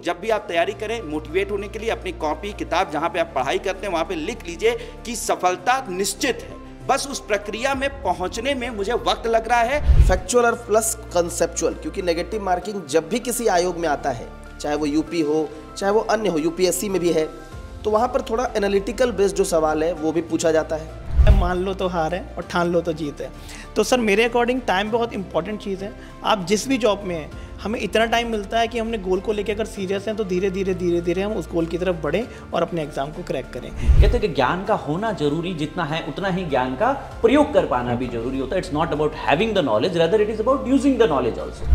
जब भी आप तैयारी करें मोटिवेट होने के लिए अपनी कॉपी किताब जहाँ पे आप पढ़ाई करते हैं वहाँ पे लिख लीजिए कि सफलता निश्चित है बस उस प्रक्रिया में पहुंचने में मुझे वक्त लग रहा है फैक्चुअल और प्लस कंसेप्चुअल क्योंकि नेगेटिव मार्किंग जब भी किसी आयोग में आता है चाहे वो यूपी हो चाहे वो अन्य हो यूपीएससी में भी है तो वहाँ पर थोड़ा एनालिटिकल बेस्ड जो सवाल है वो भी पूछा जाता है मान लो तो हार है और ठान लो तो जीत है तो सर मेरे अकॉर्डिंग टाइम बहुत इंपॉर्टेंट चीज़ है आप जिस भी जॉब में हैं हमें इतना टाइम मिलता है कि हमने गोल को लेकर अगर सीरियस हैं तो धीरे धीरे धीरे धीरे हम उस गोल की तरफ बढ़ें और अपने एग्जाम को क्रैक करें कहते हैं कि ज्ञान का होना जरूरी जितना है उतना ही ज्ञान का प्रयोग कर पाना भी जरूरी होता है it's not about having the knowledge rather it is about using the knowledge also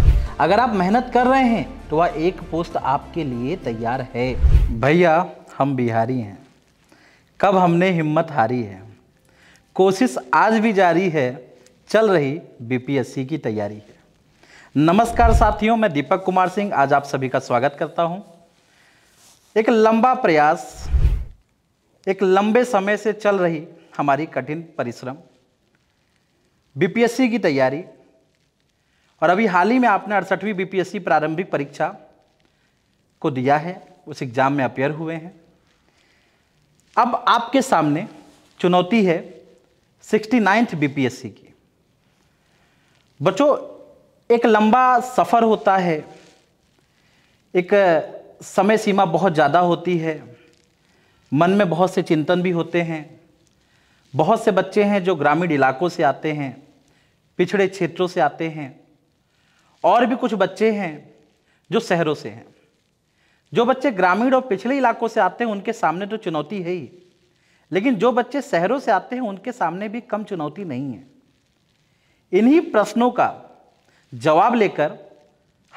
अगर आप मेहनत कर रहे हैं तो वह एक पोस्ट आपके लिए तैयार है भैया हम बिहारी हैं कब हमने हिम्मत हारी है कोशिश आज भी जारी है चल रही बीपीएससी की तैयारी है नमस्कार साथियों मैं दीपक कुमार सिंह आज आप सभी का स्वागत करता हूं एक लंबा प्रयास एक लंबे समय से चल रही हमारी कठिन परिश्रम बीपीएससी की तैयारी और अभी हाल ही में आपने अड़सठवीं बीपीएससी प्रारंभिक परीक्षा को दिया है उस एग्ज़ाम में अपेयर हुए हैं अब आपके सामने चुनौती है सिक्सटी नाइन्थ बी की बच्चों एक लंबा सफ़र होता है एक समय सीमा बहुत ज़्यादा होती है मन में बहुत से चिंतन भी होते हैं बहुत से बच्चे हैं जो ग्रामीण इलाकों से आते हैं पिछड़े क्षेत्रों से आते हैं और भी कुछ बच्चे हैं जो शहरों से हैं जो बच्चे ग्रामीण और पिछड़े इलाकों से आते हैं उनके सामने तो चुनौती है ही लेकिन जो बच्चे शहरों से आते हैं उनके सामने भी कम चुनौती नहीं है इन्हीं प्रश्नों का जवाब लेकर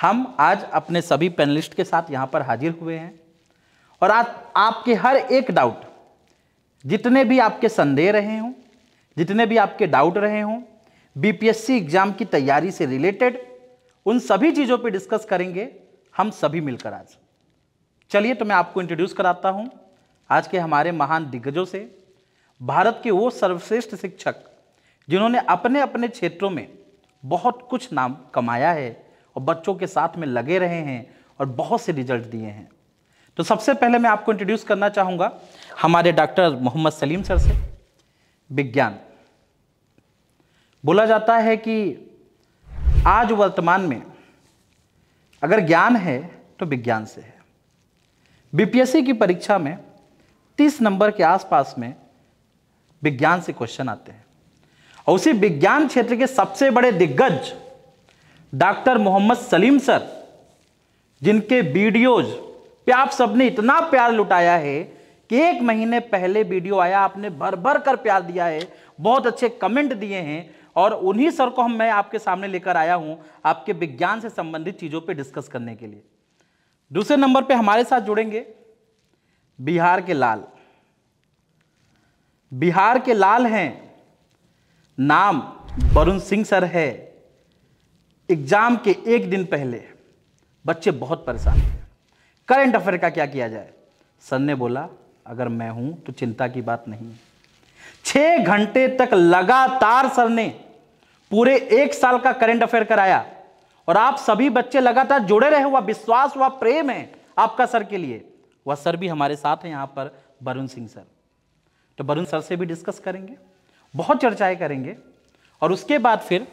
हम आज अपने सभी पैनलिस्ट के साथ यहाँ पर हाजिर हुए हैं और आज आपके हर एक डाउट जितने भी आपके संदेह रहे हों जितने भी आपके डाउट रहे हों बीपीएससी एग्जाम की तैयारी से रिलेटेड उन सभी चीज़ों पे डिस्कस करेंगे हम सभी मिलकर आज चलिए तो मैं आपको इंट्रोड्यूस कराता हूं आज के हमारे महान दिग्गजों से भारत के वो सर्वश्रेष्ठ शिक्षक जिन्होंने अपने अपने क्षेत्रों में बहुत कुछ नाम कमाया है और बच्चों के साथ में लगे रहे हैं और बहुत से रिजल्ट दिए हैं तो सबसे पहले मैं आपको इंट्रोड्यूस करना चाहूँगा हमारे डॉक्टर मोहम्मद सलीम सर से विज्ञान बोला जाता है कि आज वर्तमान में अगर ज्ञान है तो विज्ञान से है बीपीएससी की परीक्षा में 30 नंबर के आसपास में विज्ञान से क्वेश्चन आते हैं और उसी विज्ञान क्षेत्र के सबसे बड़े दिग्गज डॉक्टर मोहम्मद सलीम सर जिनके वीडियोज पे आप सबने इतना प्यार लुटाया है कि एक महीने पहले वीडियो आया आपने भर भर कर प्यार दिया है बहुत अच्छे कमेंट दिए हैं और उन्हीं सर को हम मैं आपके सामने लेकर आया हूं आपके विज्ञान से संबंधित चीज़ों पे डिस्कस करने के लिए दूसरे नंबर पे हमारे साथ जुड़ेंगे बिहार के लाल बिहार के लाल हैं नाम वरुण सिंह सर है एग्जाम के एक दिन पहले बच्चे बहुत परेशान हैं करंट अफेयर का क्या किया जाए सर ने बोला अगर मैं हूं तो चिंता की बात नहीं छह घंटे तक लगातार सर ने पूरे एक साल का करंट अफेयर कराया और आप सभी बच्चे लगातार जुड़े रहे हुआ विश्वास हुआ प्रेम है आपका सर के लिए वह सर भी हमारे साथ हैं यहाँ पर वरुण सिंह सर तो वरुण सर से भी डिस्कस करेंगे बहुत चर्चाएं करेंगे और उसके बाद फिर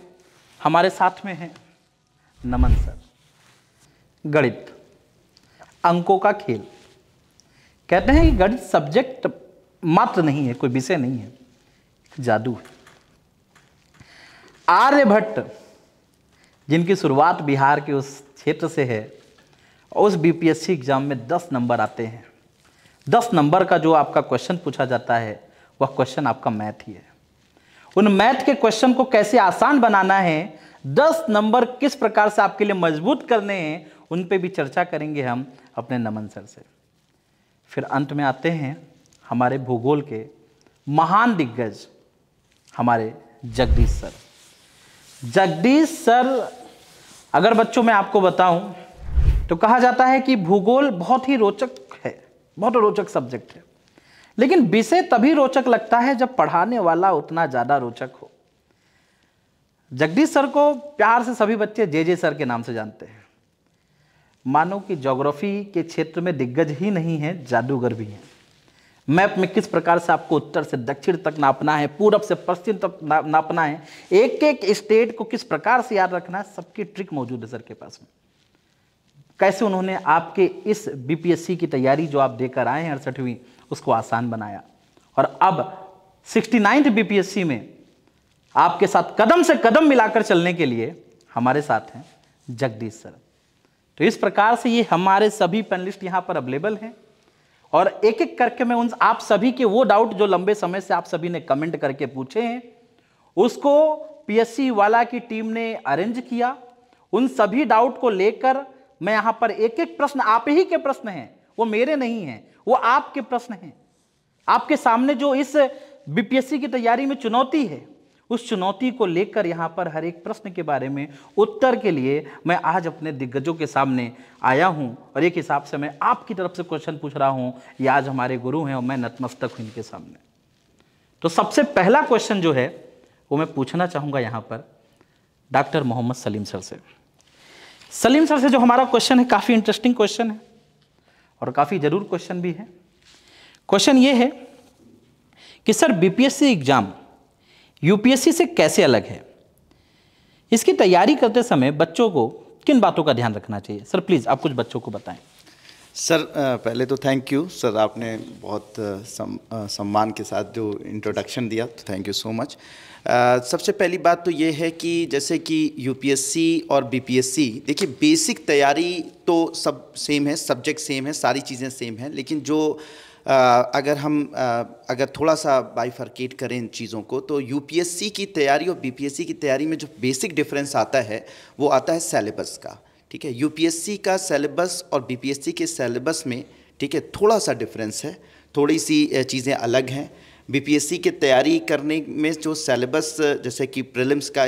हमारे साथ में हैं नमन सर गणित अंकों का खेल कहते हैं कि गणित सब्जेक्ट मात्र नहीं है कोई विषय नहीं है जादू है आर्यभट्ट जिनकी शुरुआत बिहार के उस क्षेत्र से है उस बीपीएससी एग्ज़ाम में दस नंबर आते हैं दस नंबर का जो आपका क्वेश्चन पूछा जाता है वह क्वेश्चन आपका मैथ ही है उन मैथ के क्वेश्चन को कैसे आसान बनाना है दस नंबर किस प्रकार से आपके लिए मजबूत करने हैं उन पे भी चर्चा करेंगे हम अपने नमन सर से फिर अंत में आते हैं हमारे भूगोल के महान दिग्गज हमारे जगदीश सर जगदीश सर अगर बच्चों मैं आपको बताऊं तो कहा जाता है कि भूगोल बहुत ही रोचक है बहुत रोचक सब्जेक्ट है लेकिन विषय तभी रोचक लगता है जब पढ़ाने वाला उतना ज़्यादा रोचक हो जगदीश सर को प्यार से सभी बच्चे जे जे सर के नाम से जानते हैं मानो कि ज्योग्राफी के क्षेत्र में दिग्गज ही नहीं है जादूगर भी हैं मैप में किस प्रकार से आपको उत्तर से दक्षिण तक नापना है पूरब से पश्चिम तक नापना है एक एक स्टेट को किस प्रकार से याद रखना है सबकी ट्रिक मौजूद है सर के पास में कैसे उन्होंने आपके इस बीपीएससी की तैयारी जो आप देकर आए हैं अड़सठवीं उसको आसान बनाया और अब सिक्सटी नाइन्थ बीपीएससी में आपके साथ कदम से कदम मिलाकर चलने के लिए हमारे साथ हैं जगदीश सर तो इस प्रकार से ये हमारे सभी पैनलिस्ट यहाँ पर अवेलेबल हैं और एक एक करके मैं उन आप सभी के वो डाउट जो लंबे समय से आप सभी ने कमेंट करके पूछे हैं उसको पीएससी वाला की टीम ने अरेंज किया उन सभी डाउट को लेकर मैं यहाँ पर एक एक प्रश्न आप ही के प्रश्न हैं वो मेरे नहीं हैं वो आपके प्रश्न हैं आपके सामने जो इस बीपीएससी की तैयारी में चुनौती है उस चुनौती को लेकर यहाँ पर हर एक प्रश्न के बारे में उत्तर के लिए मैं आज अपने दिग्गजों के सामने आया हूँ और एक हिसाब से मैं आपकी तरफ से क्वेश्चन पूछ रहा हूँ ये आज हमारे गुरु हैं और मैं नतमस्तक हूँ इनके सामने तो सबसे पहला क्वेश्चन जो है वो मैं पूछना चाहूँगा यहाँ पर डॉक्टर मोहम्मद सलीम सर से सलीम सर से जो हमारा क्वेश्चन है काफ़ी इंटरेस्टिंग क्वेश्चन है और काफ़ी ज़रूर क्वेश्चन भी है क्वेश्चन ये है कि सर बीपीएससी एग्ज़ाम यूपीएससी से कैसे अलग है इसकी तैयारी करते समय बच्चों को किन बातों का ध्यान रखना चाहिए सर प्लीज़ आप कुछ बच्चों को बताएं सर पहले तो थैंक यू सर आपने बहुत सम, सम्मान के साथ जो इंट्रोडक्शन दिया तो थैंक यू सो मच सबसे पहली बात तो ये है कि जैसे कि यूपीएससी और बीपीएससी देखिए बेसिक तैयारी तो सब सेम है सब्जेक्ट सेम है सारी चीज़ें सेम हैं लेकिन जो आ, अगर हम आ, अगर थोड़ा सा बाईफर्केट करें इन चीज़ों को तो यूपीएससी की तैयारी और बीपीएससी की तैयारी में जो बेसिक डिफरेंस आता है वो आता है सेलेबस का ठीक है यूपीएससी का सेलेबस और बीपीएससी के सेलेबस में ठीक है थोड़ा सा डिफरेंस है थोड़ी सी चीज़ें अलग हैं बीपीएससी की तैयारी करने में जो सेलेबस जैसे कि प्रीलिम्स का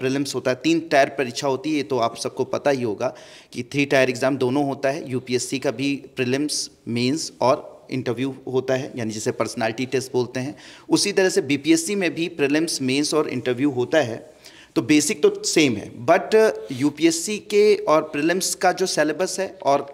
प्रीलिम्स होता है तीन टायर परीक्षा होती है तो आप सबको पता ही होगा कि थ्री टायर एग्ज़ाम दोनों होता है यूपीएससी का भी प्रीलिम्स मेंस और इंटरव्यू होता है यानी जैसे पर्सनालिटी टेस्ट बोलते हैं उसी तरह से बीपीएससी में भी प्रीलिम्स मेंस और इंटरव्यू होता है तो बेसिक तो सेम है बट यूपीएससी uh, के और प्रिलिम्स का जो सेलेबस है और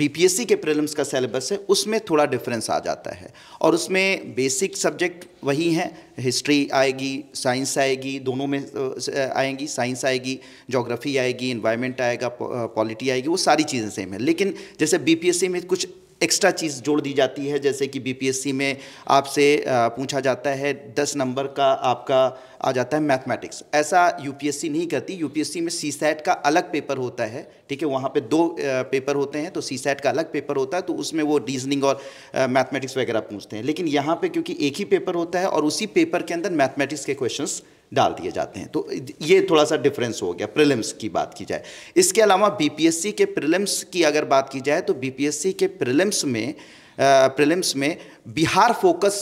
बीपीएससी के प्रिलिम्स का सेलेबस है उसमें थोड़ा डिफरेंस आ जाता है और उसमें बेसिक सब्जेक्ट वही हैं हिस्ट्री आएगी साइंस आएगी दोनों में uh, uh, आएंगी साइंस आएगी जोग्राफ़ी आएगी इन्वायरमेंट आएगा पॉलिटी आएगी वो सारी चीज़ें सेम है लेकिन जैसे बीपीएससी में कुछ एक्स्ट्रा चीज़ जोड़ दी जाती है जैसे कि बीपीएससी में आपसे पूछा जाता है दस नंबर का आपका आ जाता है मैथमेटिक्स ऐसा यूपीएससी नहीं करती यूपीएससी में सी सैट का अलग पेपर होता है ठीक है वहाँ पे दो पेपर होते हैं तो सी सैट का अलग पेपर होता है तो उसमें वो रीजनिंग और मैथमेटिक्स वगैरह पूछते हैं लेकिन यहाँ पर क्योंकि एक ही पेपर होता है और उसी पेपर के अंदर मैथमेटिक्स के क्वेश्चन डाल दिए जाते हैं तो ये थोड़ा सा डिफरेंस हो गया प्रिलिम्स की बात की जाए इसके अलावा बीपीएससी के प्रिलिम्स की अगर बात की जाए तो बीपीएससी के प्रिलिम्स में प्रिलिम्स में बिहार फोकस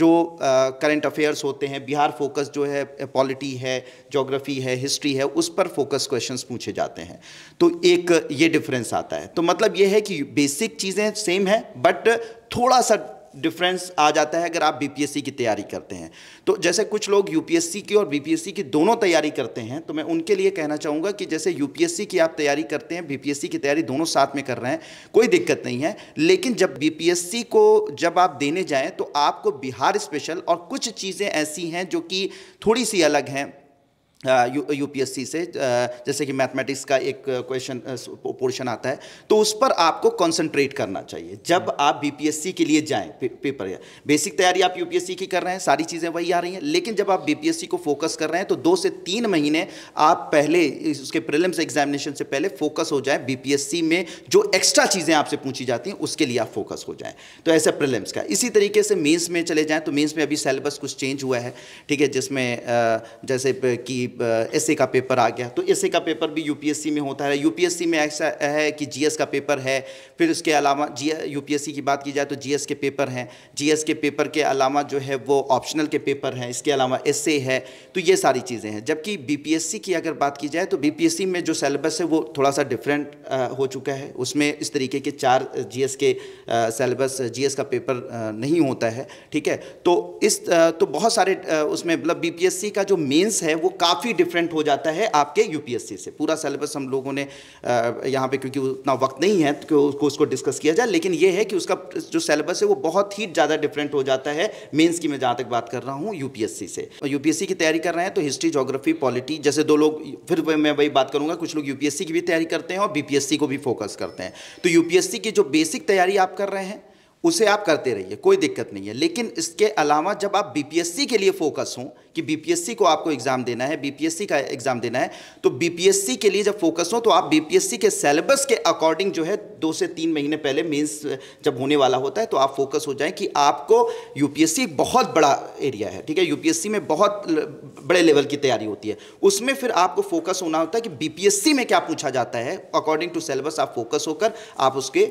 जो करंट अफेयर्स होते हैं बिहार फोकस जो है पॉलिटी है जोग्राफी है हिस्ट्री है उस पर फोकस क्वेश्चंस पूछे जाते हैं तो एक ये डिफरेंस आता है तो मतलब ये है कि बेसिक चीज़ें सेम है बट थोड़ा सा डिफरेंस आ जाता है अगर आप बीपीएससी की तैयारी करते हैं तो जैसे कुछ लोग यूपीएससी की और बीपीएससी की दोनों तैयारी करते हैं तो मैं उनके लिए कहना चाहूँगा कि जैसे यूपीएससी की आप तैयारी करते हैं बीपीएससी की तैयारी दोनों साथ में कर रहे हैं कोई दिक्कत नहीं है लेकिन जब बीपीएससी को जब आप देने जाएँ तो आपको बिहार स्पेशल और कुछ चीज़ें ऐसी हैं जो कि थोड़ी सी अलग हैं यू पी एस सी से जैसे कि मैथमेटिक्स का एक क्वेश्चन पोर्शन आता है तो उस पर आपको कंसंट्रेट करना चाहिए जब हम्म। आप बी पी एस सी के लिए जाएं पे, पेपर बेसिक तैयारी आप यू पी एस सी की कर रहे हैं सारी चीज़ें वही आ रही हैं लेकिन जब आप बी पी एस सी को फोकस कर रहे हैं तो दो से तीन महीने आप पहले उसके प्रिलिम्स एग्जामिनेशन से पहले फोकस हो जाए बी पी एस सी में जो एक्स्ट्रा चीज़ें आपसे पूछी जाती हैं उसके लिए आप फोकस हो जाएँ तो ऐसे प्रिलिम्स का इसी तरीके से मेन्स में चले जाएँ तो मेन्स में अभी सेलेबस कुछ चेंज हुआ है ठीक है जिसमें जैसे कि एस ए का पेपर आ गया तो ए का पेपर भी यूपीएससी में होता है यूपीएससी में ऐसा है कि जीएस का पेपर है फिर उसके अलावा जी यूपीएससी की बात की जाए तो जीएस के पेपर हैं जीएस के पेपर के अलावा जो है वो ऑप्शनल के पेपर हैं इसके अलावा ए है तो ये सारी चीज़ें हैं जबकि सी की अगर बात की जाए तो सी में जो सेलेबस है वो थोड़ा सा डिफरेंट हो चुका है उसमें इस तरीके के चार एस के सिलेबस जीएस का पेपर नहीं होता है ठीक है तो इस तो बहुत सारे उसमें मतलब सी का जो मेन्स है वो काफ़ी काफ़ी डिफरेंट हो जाता है आपके यूपीएससी से पूरा सिलेबस हम लोगों ने यहाँ पे क्योंकि उतना वक्त नहीं है तो उसको उसको डिस्कस किया जाए लेकिन ये है कि उसका जो सिलेबस है वो बहुत ही ज़्यादा डिफरेंट हो जाता है मेंस की मैं जहाँ तक बात कर रहा हूँ यूपीएससी से और यूपीएससी की तैयारी कर रहे हैं तो हिस्ट्री जोग्राफी पॉलिटी जैसे दो लोग फिर मैं वही बात करूँगा कुछ लोग यूपीएससी की भी तैयारी करते हैं और बीपीएससी को भी फोकस करते हैं तो यूपीएससी की जो बेसिक तैयारी आप कर रहे हैं उसे आप करते रहिए कोई दिक्कत नहीं है लेकिन इसके अलावा जब आप बीपीएससी के लिए फोकस हों कि बीपीएससी को आपको एग्जाम देना है बीपीएससी का एग्जाम देना है तो बीपीएससी के लिए जब फोकस हो तो आप बीपीएससी के सिलेबस के अकॉर्डिंग जो है दो से तीन महीने पहले मेंस जब होने वाला होता है तो आप फोकस हो जाए कि आपको यूपीएससी बहुत बड़ा एरिया है ठीक है यूपीएससी में बहुत बड़े लेवल की तैयारी होती है उसमें फिर आपको फोकस होना होता है कि बीपीएससी में क्या पूछा जाता है अकॉर्डिंग टू सिलेबस आप फोकस होकर आप उसके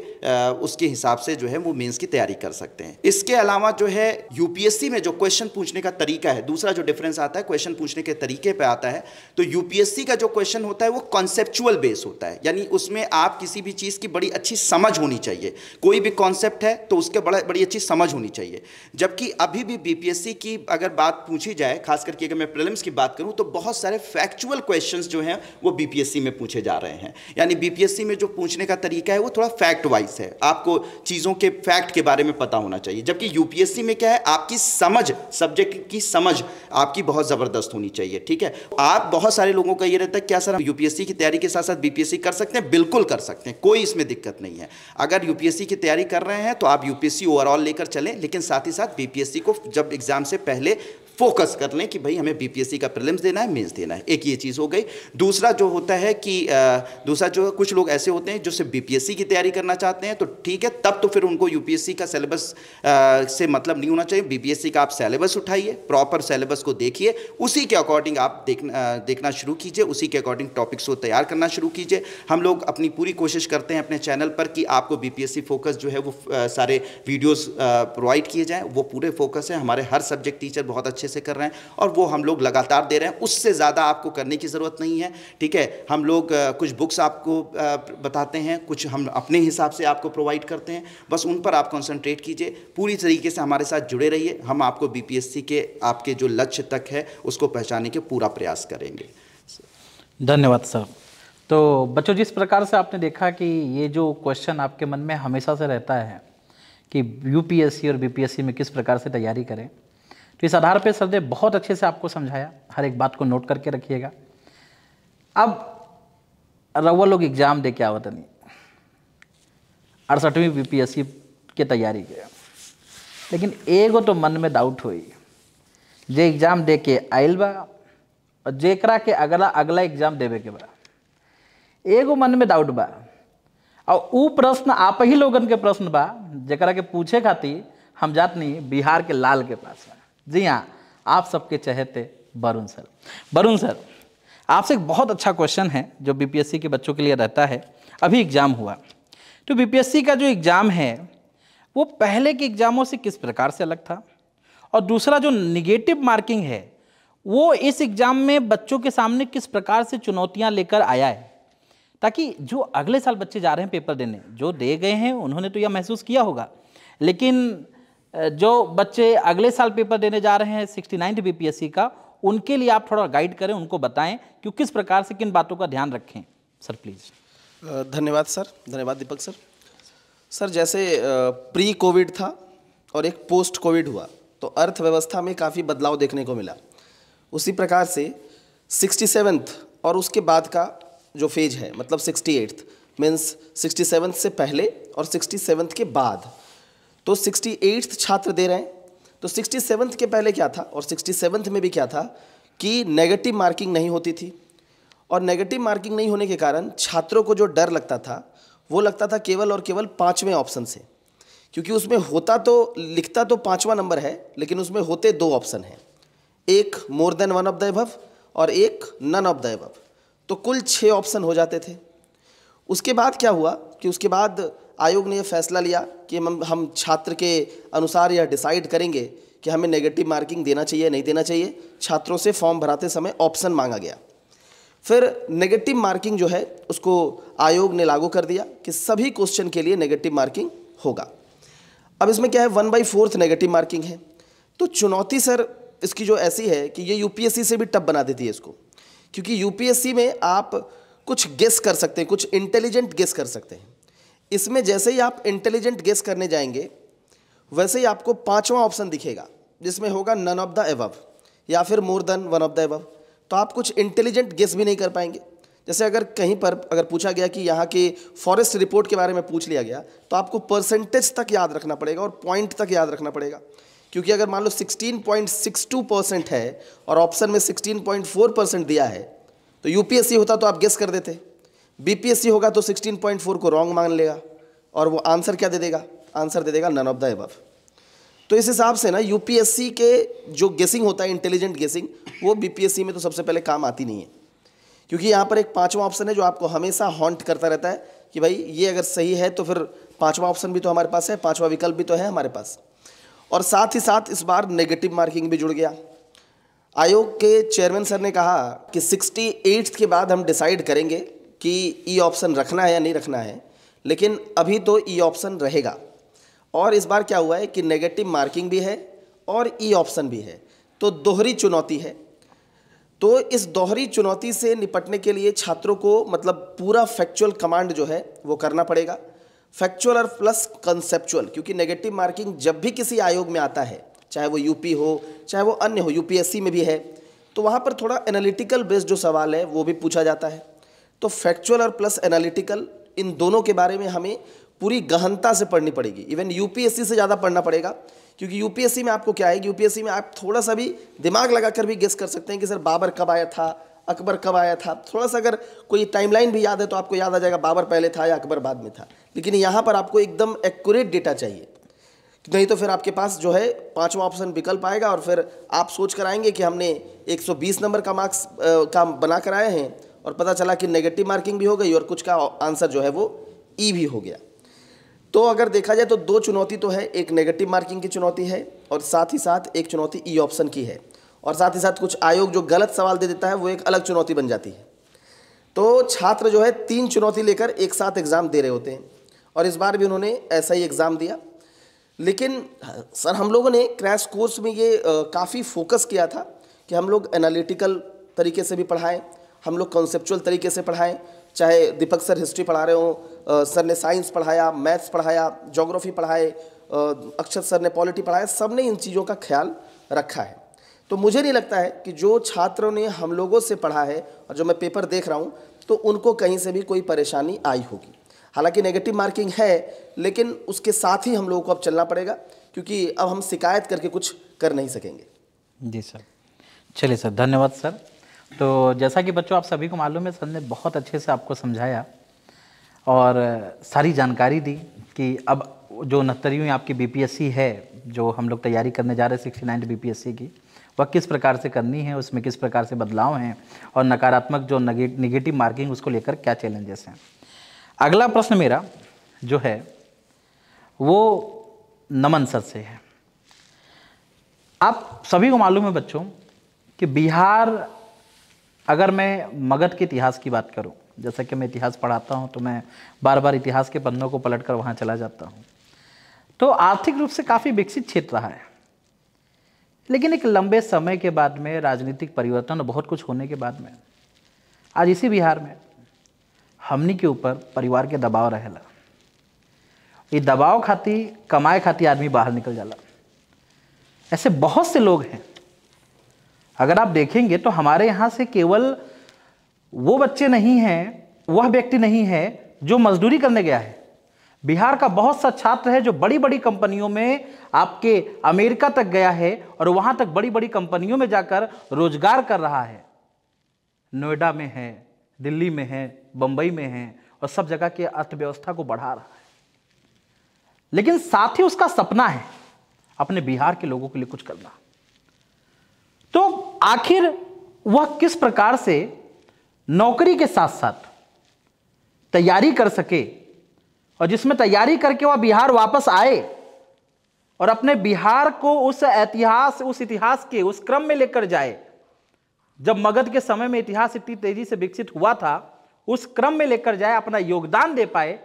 उसके हिसाब से जो है वो मेन्स की तैयारी कर सकते हैं इसके अलावा जो है यूपीएससी में जो क्वेश्चन पूछने का तरीका है दूसरा जो डिफरेंस आता है क्वेश्चन पूछने के तरीके पे आता है तो यूपीएससी का जो क्वेश्चन होता है वो कॉन्सेप्चुअल बेस होता है यानी उसमें आप किसी भी चीज़ की बड़ी अच्छी समझ होनी चाहिए कोई भी कॉन्सेप्ट है तो उसके बड़ा बड़ी अच्छी समझ होनी चाहिए जबकि अभी भी बीपीएससी की अगर बात पूछी जाए खास करके अगर मैं प्रिलिम्स की बात करूँ तो बहुत सारे फैक्चुअल क्वेश्चन जो हैं वो बीपीएससी में पूछे जा रहे हैं यानी बीपीएससी में जो पूछने का तरीका है वो थोड़ा फैक्ट वाइज है आपको चीज़ों के फैक्ट के बारे में पता होना चाहिए जबकि यूपीएससी में क्या है आपकी समझ सब्जेक्ट की समझ आप आपकी बहुत ज़बरदस्त होनी चाहिए ठीक है आप बहुत सारे लोगों का ये रहता है क्या सर हम यूपीएससी की तैयारी के साथ साथ बीपीएससी कर सकते हैं बिल्कुल कर सकते हैं कोई इसमें दिक्कत नहीं है अगर यूपीएससी की तैयारी कर रहे हैं तो आप यूपीएससी ओवरऑल लेकर चलें लेकिन साथ ही साथ बीपीएससी को जब एग्ज़ाम से पहले फोकस कर लें कि भाई हमें बीपीएससी का प्रीलिम्स देना है मेंस देना है एक ये चीज़ हो गई दूसरा जो होता है कि दूसरा जो कुछ लोग ऐसे होते हैं जो सिर्फ बीपीएससी की तैयारी करना चाहते हैं तो ठीक है तब तो फिर उनको यूपीएससी का सिलेबस से मतलब नहीं होना चाहिए बीपीएससी का आप सिलेबस उठाइए प्रॉपर सिलेबस को देखिए उसी के अकॉर्डिंग आप देखना देखना शुरू कीजिए उसी के अकॉर्डिंग टॉपिक्स को तैयार करना शुरू कीजिए हम लोग अपनी पूरी कोशिश करते हैं अपने चैनल पर कि आपको बी फोकस जो है वो सारे वीडियोज़ प्रोवाइड किए जाएँ वो पूरे फोकस है हमारे हर सब्जेक्ट टीचर बहुत अच्छे अच्छे से कर रहे हैं और वो हम लोग लगातार दे रहे हैं उससे ज़्यादा आपको करने की ज़रूरत नहीं है ठीक है हम लोग कुछ बुक्स आपको बताते हैं कुछ हम अपने हिसाब से आपको प्रोवाइड करते हैं बस उन पर आप कॉन्सेंट्रेट कीजिए पूरी तरीके से हमारे साथ जुड़े रहिए हम आपको बीपीएससी के आपके जो लक्ष्य तक है उसको पहचाने के पूरा प्रयास करेंगे धन्यवाद सर तो बच्चों जिस प्रकार से आपने देखा कि ये जो क्वेश्चन आपके मन में हमेशा से रहता है कि यूपीएससी और बीपीएससी में किस प्रकार से तैयारी करें तो इस आधार पर सरदेव बहुत अच्छे से आपको समझाया हर एक बात को नोट करके रखिएगा अब रवा लोग एग्ज़ाम दे के आवत नहीं अड़सठवीं सी के तैयारी के लेकिन एगो तो मन में डाउट हुई जे एग्ज़ाम दे के आयल बा और जेकरा के अगला अगला एग्ज़ाम देवे के बा एगो मन में डाउट बा और उ प्रश्न आप ही लोगन के प्रश्न बा जरा के पूछे खातिर हम जात नहीं बिहार के लाल के पास बा जी हाँ आप सबके चहेते वरुण सर वरुण सर आपसे एक बहुत अच्छा क्वेश्चन है जो बीपीएससी के बच्चों के लिए रहता है अभी एग्ज़ाम हुआ तो बीपीएससी का जो एग्ज़ाम है वो पहले के एग्ज़ामों से किस प्रकार से अलग था और दूसरा जो निगेटिव मार्किंग है वो इस एग्ज़ाम में बच्चों के सामने किस प्रकार से चुनौतियाँ लेकर आया है ताकि जो अगले साल बच्चे जा रहे हैं पेपर देने जो दे गए हैं उन्होंने तो यह महसूस किया होगा लेकिन जो बच्चे अगले साल पेपर देने जा रहे हैं सिक्सटी नाइन्थ बी का उनके लिए आप थोड़ा गाइड करें उनको बताएं कि किस प्रकार से किन बातों का ध्यान रखें सर प्लीज़ धन्यवाद सर धन्यवाद दीपक सर सर जैसे प्री कोविड था और एक पोस्ट कोविड हुआ तो अर्थव्यवस्था में काफ़ी बदलाव देखने को मिला उसी प्रकार से सिक्सटी सेवन्थ और उसके बाद का जो फेज है मतलब sixty eighth means sixty seventh से पहले और सिक्सटी सेवन्थ के बाद तो सिक्सटी एट्थ छात्र दे रहे हैं तो सिक्सटी सेवन्थ के पहले क्या था और सिक्सटी सेवन्थ में भी क्या था कि नेगेटिव मार्किंग नहीं होती थी और नेगेटिव मार्किंग नहीं होने के कारण छात्रों को जो डर लगता था वो लगता था केवल और केवल पाँचवें ऑप्शन से क्योंकि उसमें होता तो लिखता तो पाँचवा नंबर है लेकिन उसमें होते दो ऑप्शन हैं एक more than one of the above और एक नन ऑफ द एभव तो कुल छः ऑप्शन हो जाते थे उसके बाद क्या हुआ कि उसके बाद आयोग ने यह फैसला लिया कि हम हम छात्र के अनुसार यह डिसाइड करेंगे कि हमें नेगेटिव मार्किंग देना चाहिए नहीं देना चाहिए छात्रों से फॉर्म भराते समय ऑप्शन मांगा गया फिर नेगेटिव मार्किंग जो है उसको आयोग ने लागू कर दिया कि सभी क्वेश्चन के लिए नेगेटिव मार्किंग होगा अब इसमें क्या है one by fourth negative marking है तो चुनौती सर इसकी जो ऐसी है कि ये यूपीएससी से भी टप बना देती है इसको क्योंकि यूपीएससी में आप कुछ गेस कर सकते हैं कुछ इंटेलिजेंट गेस कर सकते हैं इसमें जैसे ही आप इंटेलिजेंट गेस करने जाएंगे वैसे ही आपको पांचवा ऑप्शन दिखेगा जिसमें होगा नन ऑफ द एवव या फिर more than one of the above तो आप कुछ इंटेलिजेंट गेस भी नहीं कर पाएंगे जैसे अगर कहीं पर अगर पूछा गया कि यहाँ के फॉरेस्ट रिपोर्ट के बारे में पूछ लिया गया तो आपको परसेंटेज तक याद रखना पड़ेगा और पॉइंट तक याद रखना पड़ेगा क्योंकि अगर मान लो 16.62 परसेंट है और ऑप्शन में 16.4 परसेंट दिया है तो यूपीएससी होता तो आप गेस कर देते बीपीएससी होगा तो 16.4 को रॉन्ग मान लेगा और वो आंसर क्या दे देगा आंसर दे देगा नन ऑफ द एबव तो इस हिसाब से ना यूपीएससी के जो गेसिंग होता है इंटेलिजेंट गेसिंग वो बीपीएससी में तो सबसे पहले काम आती नहीं है क्योंकि यहाँ पर एक पाँचवा ऑप्शन है जो आपको हमेशा हॉन्ट करता रहता है कि भाई ये अगर सही है तो फिर पाँचवा ऑप्शन भी तो हमारे पास है पाँचवा विकल्प भी तो है हमारे पास और साथ ही साथ इस बार नेगेटिव मार्किंग भी जुड़ गया आयोग के चेयरमैन सर ने कहा कि सिक्सटी एट्थ के बाद हम डिसाइड करेंगे कि ई e ऑप्शन रखना है या नहीं रखना है लेकिन अभी तो ई e ऑप्शन रहेगा और इस बार क्या हुआ है कि नेगेटिव मार्किंग भी है और ई e ऑप्शन भी है तो दोहरी चुनौती है तो इस दोहरी चुनौती से निपटने के लिए छात्रों को मतलब पूरा फैक्चुअल कमांड जो है वो करना पड़ेगा फैक्चुअल और प्लस कंसेप्चुअल क्योंकि नेगेटिव मार्किंग जब भी किसी आयोग में आता है चाहे वो यूपी हो चाहे वो अन्य हो यूपीएससी में भी है तो वहाँ पर थोड़ा एनालिटिकल बेस्ड जो सवाल है वो भी पूछा जाता है तो फैक्चुअल और प्लस एनालिटिकल इन दोनों के बारे में हमें पूरी गहनता से पढ़नी पड़ेगी इवन यूपीएससी से ज़्यादा पढ़ना पड़ेगा क्योंकि यूपीएससी में आपको क्या है कि यूपीएससी में आप थोड़ा सा भी दिमाग लगाकर भी गेस कर सकते हैं कि सर बाबर कब आया था अकबर कब आया था थोड़ा सा अगर कोई टाइमलाइन भी याद है तो आपको याद आ जाएगा बाबर पहले था या अकबर बाद में था लेकिन यहाँ पर आपको एकदम एक्यूरेट डेटा चाहिए नहीं तो फिर आपके पास जो है पांचवा ऑप्शन विकल्प आएगा और फिर आप सोच कर आएंगे कि हमने 120 नंबर का मार्क्स का बना कर आए हैं और पता चला कि नेगेटिव मार्किंग भी हो गई और कुछ का आंसर जो है वो ई e भी हो गया तो अगर देखा जाए तो दो चुनौती तो है एक नेगेटिव मार्किंग की चुनौती है और साथ ही साथ एक चुनौती ई e ऑप्शन की है और साथ ही साथ कुछ आयोग जो गलत सवाल दे देता है वो एक अलग चुनौती बन जाती है तो छात्र जो है तीन चुनौती लेकर एक साथ एग्ज़ाम दे रहे होते हैं और इस बार भी उन्होंने ऐसा ही एग्ज़ाम दिया लेकिन सर हम लोगों ने क्रैश कोर्स में ये काफ़ी फोकस किया था कि हम लोग एनालिटिकल तरीके से भी पढ़ाएं हम लोग कॉन्सेपचुअल तरीके से पढ़ाएं चाहे दीपक सर हिस्ट्री पढ़ा रहे हों सर ने साइंस पढ़ाया मैथ्स पढ़ाया जोग्राफी पढ़ाए अक्षत सर ने पॉलिटी पढ़ाया सब ने इन चीज़ों का ख्याल रखा है तो मुझे नहीं लगता है कि जो छात्रों ने हम लोगों से पढ़ा है और जो मैं पेपर देख रहा हूँ तो उनको कहीं से भी कोई परेशानी आई होगी हालांकि नेगेटिव मार्किंग है लेकिन उसके साथ ही हम लोगों को अब चलना पड़ेगा क्योंकि अब हम शिकायत करके कुछ कर नहीं सकेंगे जी सर चलिए सर धन्यवाद सर तो जैसा कि बच्चों आप सभी को मालूम है सर ने बहुत अच्छे से आपको समझाया और सारी जानकारी दी कि अब जो उनहत्तरवीं आपकी बीपीएससी है जो हम लोग तैयारी करने जा रहे हैं सिक्सटी नाइन बी की वह किस प्रकार से करनी है उसमें किस प्रकार से बदलाव हैं और नकारात्मक जो निगेटिव मार्किंग उसको लेकर क्या चैलेंजेस हैं अगला प्रश्न मेरा जो है वो नमन सर से है आप सभी को मालूम है बच्चों कि बिहार अगर मैं मगध के इतिहास की बात करूं जैसा कि मैं इतिहास पढ़ाता हूं तो मैं बार बार इतिहास के पन्नों को पलट कर वहाँ चला जाता हूं तो आर्थिक रूप से काफ़ी विकसित क्षेत्र रहा है लेकिन एक लंबे समय के बाद में राजनीतिक परिवर्तन और बहुत कुछ होने के बाद में आज इसी बिहार में हमनी के ऊपर परिवार के दबाव रहेला ये दबाव खाती कमाए खाती आदमी बाहर निकल जाला ऐसे बहुत से लोग हैं अगर आप देखेंगे तो हमारे यहाँ से केवल वो बच्चे नहीं हैं वह व्यक्ति नहीं है जो मजदूरी करने गया है बिहार का बहुत सा छात्र है जो बड़ी बड़ी कंपनियों में आपके अमेरिका तक गया है और वहाँ तक बड़ी बड़ी कंपनियों में जाकर रोजगार कर रहा है नोएडा में है दिल्ली में है बंबई में है और सब जगह की अर्थव्यवस्था को बढ़ा रहा है लेकिन साथ ही उसका सपना है अपने बिहार के लोगों के लिए कुछ करना तो आखिर वह किस प्रकार से नौकरी के साथ साथ तैयारी कर सके और जिसमें तैयारी करके वह बिहार वापस आए और अपने बिहार को उस इतिहास उस इतिहास के उस क्रम में लेकर जाए जब मगध के समय में इतिहास इतनी तेजी से विकसित हुआ था उस क्रम में लेकर जाए अपना योगदान दे पाए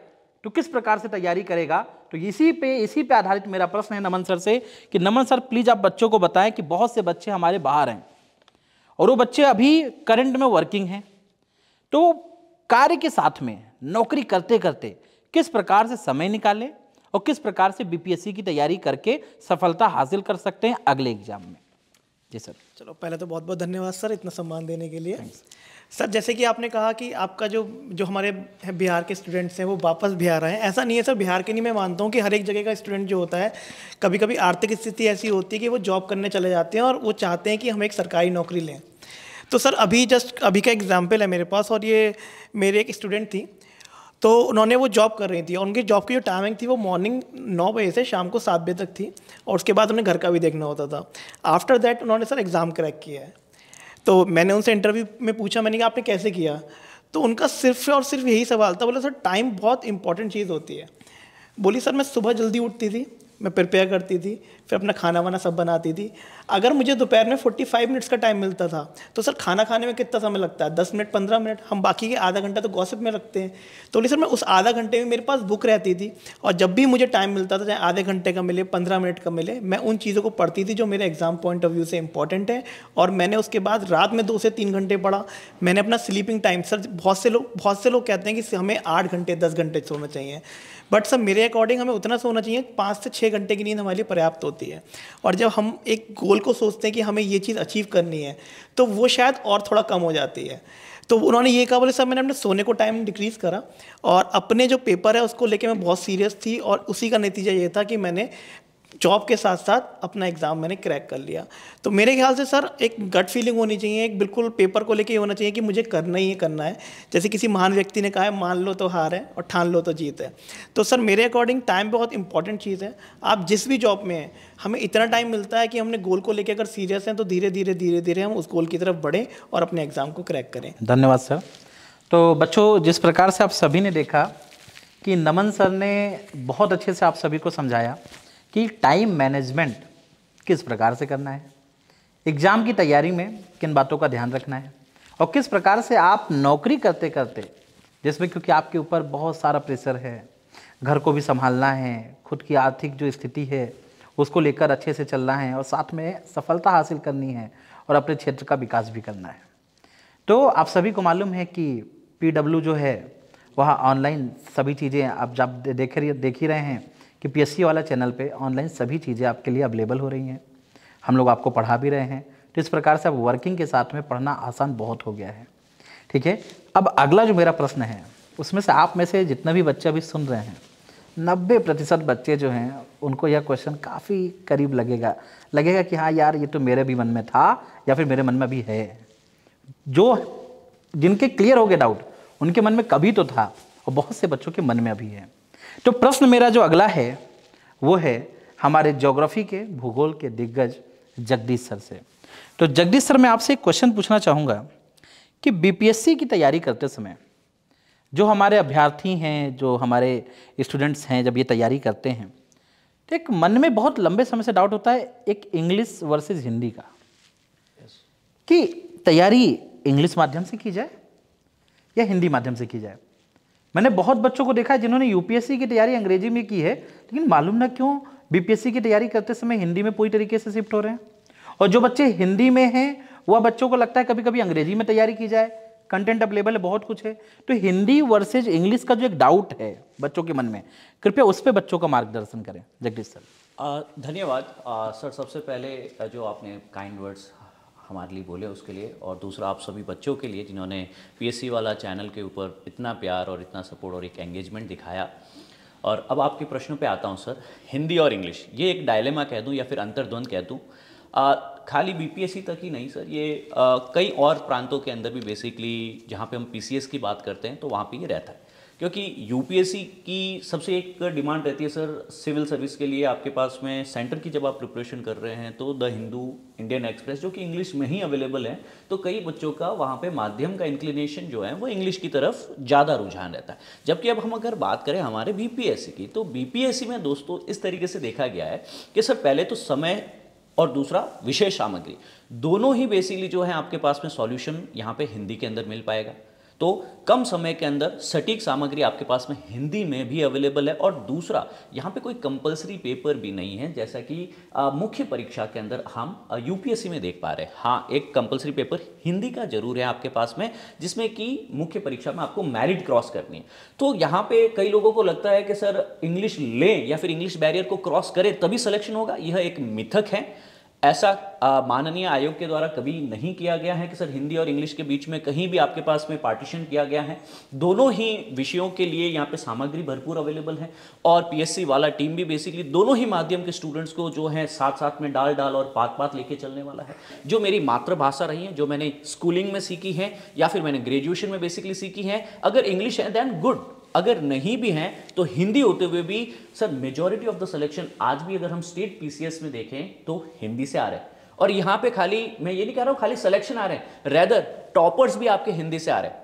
तो किस प्रकार से तैयारी करेगा तो इसी पे इसी पे आधारित मेरा प्रश्न है नमन सर से कि नमन सर प्लीज़ आप बच्चों को बताएं कि बहुत से बच्चे हमारे बाहर हैं और वो बच्चे अभी करंट में वर्किंग हैं तो कार्य के साथ में नौकरी करते करते किस प्रकार से समय निकालें और किस प्रकार से बीपीएससी की तैयारी करके सफलता हासिल कर सकते हैं अगले एग्जाम में जी सर चलो पहले तो बहुत बहुत धन्यवाद सर इतना सम्मान देने के लिए सर जैसे कि आपने कहा कि आपका जो जो हमारे बिहार के स्टूडेंट्स हैं वो वापस बिहार आए ऐसा नहीं है सर बिहार के नहीं मैं मानता हूँ कि हर एक जगह का स्टूडेंट जो होता है कभी कभी आर्थिक स्थिति ऐसी होती है कि वो जॉब करने चले जाते हैं और वो चाहते हैं कि हम एक सरकारी नौकरी लें तो सर अभी जस्ट अभी का एग्जाम्पल है मेरे पास और ये मेरी एक स्टूडेंट थी तो उन्होंने वो जॉब कर रही थी और उनकी जॉब की जो टाइमिंग थी वो मॉर्निंग नौ बजे से शाम को सात बजे तक थी और उसके बाद उन्हें घर का भी देखना होता था आफ्टर दैट उन्होंने सर एग्ज़ाम क्रैक किया है तो मैंने उनसे इंटरव्यू में पूछा मैंने कहा आपने कैसे किया तो उनका सिर्फ और सिर्फ यही सवाल था बोला सर टाइम बहुत इंपॉर्टेंट चीज़ होती है बोली सर मैं सुबह जल्दी उठती थी मैं प्रिपेयर करती थी फिर अपना खाना वाना सब बनाती थी अगर मुझे दोपहर में 45 मिनट्स का टाइम मिलता था तो सर खाना खाने में कितना समय लगता है दस मिनट पंद्रह मिनट हम बाकी के आधा घंटा तो गॉसिप में रखते हैं तो नहीं सर मैं उस आधा घंटे में मेरे पास बुक रहती थी और जब भी मुझे टाइम मिलता था चाहे आधे घंटे का मिले पंद्रह मिनट का मिले मैं उन चीज़ों को पढ़ती थी जो मेरे एग्ज़ाम पॉइंट ऑफ व्यू से इंपॉर्टेंट है और मैंने उसके बाद रात में दो से तीन घंटे पढ़ा मैंने अपना स्लीपिंग टाइम सर बहुत से लोग बहुत से लोग कहते हैं कि हमें आठ घंटे दस घंटे सोना चाहिए बट सर मेरे अकॉर्डिंग हमें उतना सोना चाहिए पाँच से छः घंटे की नींद हमारे लिए पर्याप्त होती है और जब हम एक गोल को सोचते हैं कि हमें ये चीज़ अचीव करनी है तो वो शायद और थोड़ा कम हो जाती है तो उन्होंने ये कहा बोले सर मैंने अपने सोने को टाइम डिक्रीज़ करा और अपने जो पेपर है उसको लेके मैं बहुत सीरियस थी और उसी का नतीजा ये था कि मैंने जॉब के साथ साथ अपना एग्ज़ाम मैंने क्रैक कर लिया तो मेरे ख्याल से सर एक गट फीलिंग होनी चाहिए एक बिल्कुल पेपर को लेके होना चाहिए कि मुझे करना ही है करना है जैसे किसी महान व्यक्ति ने कहा है मान लो तो हार है और ठान लो तो जीत है तो सर मेरे अकॉर्डिंग टाइम बहुत इंपॉर्टेंट चीज़ है आप जिस भी जॉब में हैं हमें इतना टाइम मिलता है कि हमने गोल को लेकर अगर सीरियस हैं तो धीरे धीरे धीरे धीरे हम उस गोल की तरफ बढ़ें और अपने एग्ज़ाम को क्रैक करें धन्यवाद सर तो बच्चों जिस प्रकार से आप सभी ने देखा कि नमन सर ने बहुत अच्छे से आप सभी को समझाया कि टाइम मैनेजमेंट किस प्रकार से करना है एग्ज़ाम की तैयारी में किन बातों का ध्यान रखना है और किस प्रकार से आप नौकरी करते करते जिसमें क्योंकि आपके ऊपर बहुत सारा प्रेशर है घर को भी संभालना है खुद की आर्थिक जो स्थिति है उसको लेकर अच्छे से चलना है और साथ में सफलता हासिल करनी है और अपने क्षेत्र का विकास भी करना है तो आप सभी को मालूम है कि पी जो है वह ऑनलाइन सभी चीज़ें आप जब देख रही देख ही रहे हैं कि पीएससी वाला चैनल पे ऑनलाइन सभी चीज़ें आपके लिए अवेलेबल हो रही हैं हम लोग आपको पढ़ा भी रहे हैं तो इस प्रकार से अब वर्किंग के साथ में पढ़ना आसान बहुत हो गया है ठीक है अब अगला जो मेरा प्रश्न है उसमें से आप में से जितना भी बच्चे अभी सुन रहे हैं नब्बे प्रतिशत बच्चे जो हैं उनको यह क्वेश्चन काफ़ी करीब लगेगा लगेगा कि हाँ यार ये तो मेरे भी मन में था या फिर मेरे मन में भी है जो जिनके क्लियर हो गए डाउट उनके मन में कभी तो था और बहुत से बच्चों के मन में अभी है तो प्रश्न मेरा जो अगला है वो है हमारे ज्योग्राफी के भूगोल के दिग्गज जगदीश सर से तो जगदीश सर मैं आपसे एक क्वेश्चन पूछना चाहूँगा कि बीपीएससी की तैयारी करते समय जो हमारे अभ्यर्थी हैं जो हमारे स्टूडेंट्स हैं जब ये तैयारी करते हैं तो एक मन में बहुत लंबे समय से डाउट होता है एक इंग्लिश वर्सेस हिंदी का yes. कि तैयारी इंग्लिश माध्यम से की जाए या हिंदी माध्यम से की जाए मैंने बहुत बच्चों को देखा है जिन्होंने यूपीएससी की तैयारी अंग्रेजी में की है लेकिन मालूम ना क्यों बीपीएससी की तैयारी करते समय हिंदी में पूरी तरीके से शिफ्ट हो रहे हैं और जो बच्चे हिंदी में हैं वह बच्चों को लगता है कभी कभी अंग्रेजी में तैयारी की जाए कंटेंट अवेलेबल है बहुत कुछ है तो हिंदी वर्सेज इंग्लिश का जो एक डाउट है बच्चों के मन में कृपया उस पर बच्चों का मार्गदर्शन करें जगदीश सर धन्यवाद सर सबसे पहले जो आपने काइंड वर्ड्स हमारे लिए बोले उसके लिए और दूसरा आप सभी बच्चों के लिए जिन्होंने पी वाला चैनल के ऊपर इतना प्यार और इतना सपोर्ट और एक एंगेजमेंट दिखाया और अब आपके प्रश्नों पे आता हूँ सर हिंदी और इंग्लिश ये एक डायलेमा कह दूँ या फिर अंतर्द्वंद कह दूँ खाली बीपीएससी तक ही नहीं सर ये आ, कई और प्रांतों के अंदर भी बेसिकली जहाँ पे हम पीसीएस की बात करते हैं तो वहाँ पे ये रहता है क्योंकि यूपीएससी की सबसे एक डिमांड रहती है सर सिविल सर्विस के लिए आपके पास में सेंटर की जब आप प्रिपरेशन कर रहे हैं तो द हिंदू इंडियन एक्सप्रेस जो कि इंग्लिश में ही अवेलेबल है तो कई बच्चों का वहाँ पे माध्यम का इंक्लिनेशन जो है वो इंग्लिश की तरफ ज़्यादा रुझान रहता है जबकि अब हम अगर बात करें हमारे बी की तो बी में दोस्तों इस तरीके से देखा गया है कि सर पहले तो समय और दूसरा विशेष सामग्री दोनों ही बेसिकली जो है आपके पास में सॉल्यूशन यहाँ पे हिंदी के अंदर मिल पाएगा तो कम समय के अंदर सटीक सामग्री आपके पास में हिंदी में भी अवेलेबल है और दूसरा यहाँ पे कोई कंपलसरी पेपर भी नहीं है जैसा कि मुख्य परीक्षा के अंदर हम यूपीएससी में देख पा रहे हैं हाँ एक कंपलसरी पेपर हिंदी का जरूर है आपके पास में जिसमें कि मुख्य परीक्षा में आपको मैरिट क्रॉस करनी है तो यहाँ पे कई लोगों को लगता है कि सर इंग्लिश लें या फिर इंग्लिश बैरियर को क्रॉस करें तभी सिलेक्शन होगा यह एक मिथक है ऐसा माननीय आयोग के द्वारा कभी नहीं किया गया है कि सर हिंदी और इंग्लिश के बीच में कहीं भी आपके पास में पार्टीशन किया गया है दोनों ही विषयों के लिए यहाँ पे सामग्री भरपूर अवेलेबल है और पीएससी वाला टीम भी बेसिकली दोनों ही माध्यम के स्टूडेंट्स को जो है साथ साथ में डाल डाल और पात पात लेके चलने वाला है जो मेरी मातृभाषा रही है जो मैंने स्कूलिंग में सीखी है या फिर मैंने ग्रेजुएशन में बेसिकली सीखी है अगर इंग्लिश है देन गुड अगर नहीं भी हैं तो हिंदी होते हुए भी sir majority of the selection आज भी अगर हम स्टेट पीसीएस में देखें तो हिंदी से आ रहे हैं और यहां पे खाली मैं ये नहीं कह रहा हूं खाली सिलेक्शन आ रहे हैं रेदर टॉपर्स भी आपके हिंदी से आ रहे हैं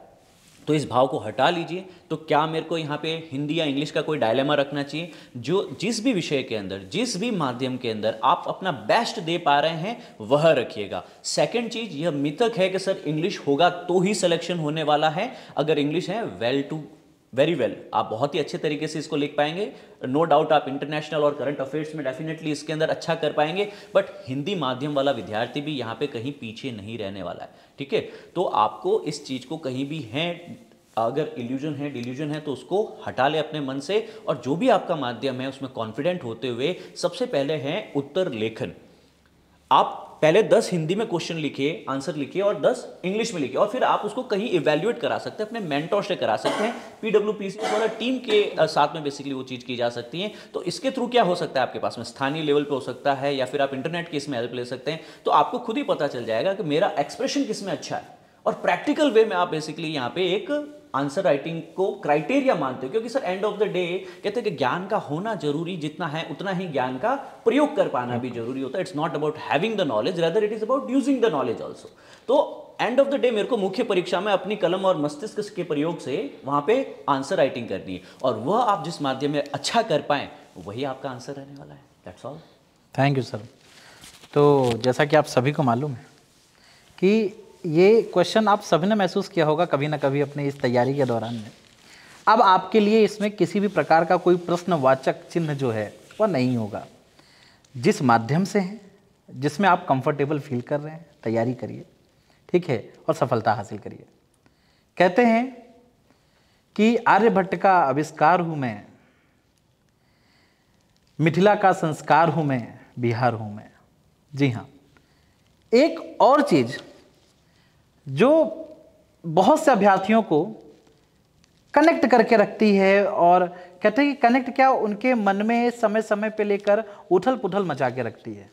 तो इस भाव को हटा लीजिए तो क्या मेरे को यहाँ पे हिंदी या इंग्लिश का कोई डायलेमा रखना चाहिए जो जिस भी विषय के अंदर जिस भी माध्यम के अंदर आप अपना बेस्ट दे पा रहे हैं वह रखिएगा सेकंड चीज यह मिथक है कि सर इंग्लिश होगा तो ही सिलेक्शन होने वाला है अगर इंग्लिश है वेल टू वेरी वेल आप बहुत ही अच्छे तरीके से इसको लिख पाएंगे नो no डाउट आप इंटरनेशनल और करंट अफेयर्स में डेफिनेटली इसके अंदर अच्छा कर पाएंगे बट हिंदी माध्यम वाला विद्यार्थी भी यहाँ पे कहीं पीछे नहीं रहने वाला है ठीक है तो आपको इस चीज़ को कहीं भी है अगर इल्यूजन है डिल्यूजन है तो उसको हटा ले अपने मन से और जो भी आपका माध्यम है उसमें कॉन्फिडेंट होते हुए सबसे पहले है उत्तर लेखन आप पहले दस हिंदी में क्वेश्चन लिखिए आंसर लिखिए और दस इंग्लिश में लिखिए और फिर आप उसको कहीं इवेल्युएट करा सकते हैं अपने मेंटोर से करा सकते हैं पीडब्ल्यू पी वाला टीम के साथ में बेसिकली वो चीज़ की जा सकती है तो इसके थ्रू क्या हो सकता है आपके पास में स्थानीय लेवल पर हो सकता है या फिर आप इंटरनेट की इसमें हेल्प ले सकते हैं तो आपको खुद ही पता चल जाएगा कि मेरा एक्सप्रेशन किस में अच्छा है और प्रैक्टिकल वे में आप बेसिकली यहाँ पे एक आंसर राइटिंग को क्राइटेरिया मानते हो क्योंकि sir end of the day कहते हैं कि ज्ञान का होना जरूरी जितना है उतना ही ज्ञान का प्रयोग कर पाना भी जरूरी होता है it's not about having the knowledge rather it is about using the knowledge also तो एंड ऑफ द डे मेरे को मुख्य परीक्षा में अपनी कलम और मस्तिष्क के प्रयोग से वहां पे आंसर राइटिंग करनी है और वह आप जिस माध्यम में अच्छा कर पाए वही आपका आंसर रहने वाला है that's all thank you sir तो जैसा कि आप सभी को मालूम है कि ये क्वेश्चन आप सभी ने महसूस किया होगा कभी ना कभी अपने इस तैयारी के दौरान में अब आपके लिए इसमें किसी भी प्रकार का कोई प्रश्नवाचक चिन्ह जो है वह नहीं होगा जिस माध्यम से हैं जिसमें आप कंफर्टेबल फील कर रहे हैं तैयारी करिए ठीक है और सफलता हासिल करिए कहते हैं कि आर्यभट्ट का आविष्कार हूँ मैं मिथिला का संस्कार हूँ मैं बिहार हूँ मैं जी हाँ एक और चीज़ जो बहुत से अभ्यर्थियों को कनेक्ट करके रखती है और कहते हैं कि कनेक्ट क्या उनके मन में समय समय पे लेकर उथल पुथल मचा के रखती है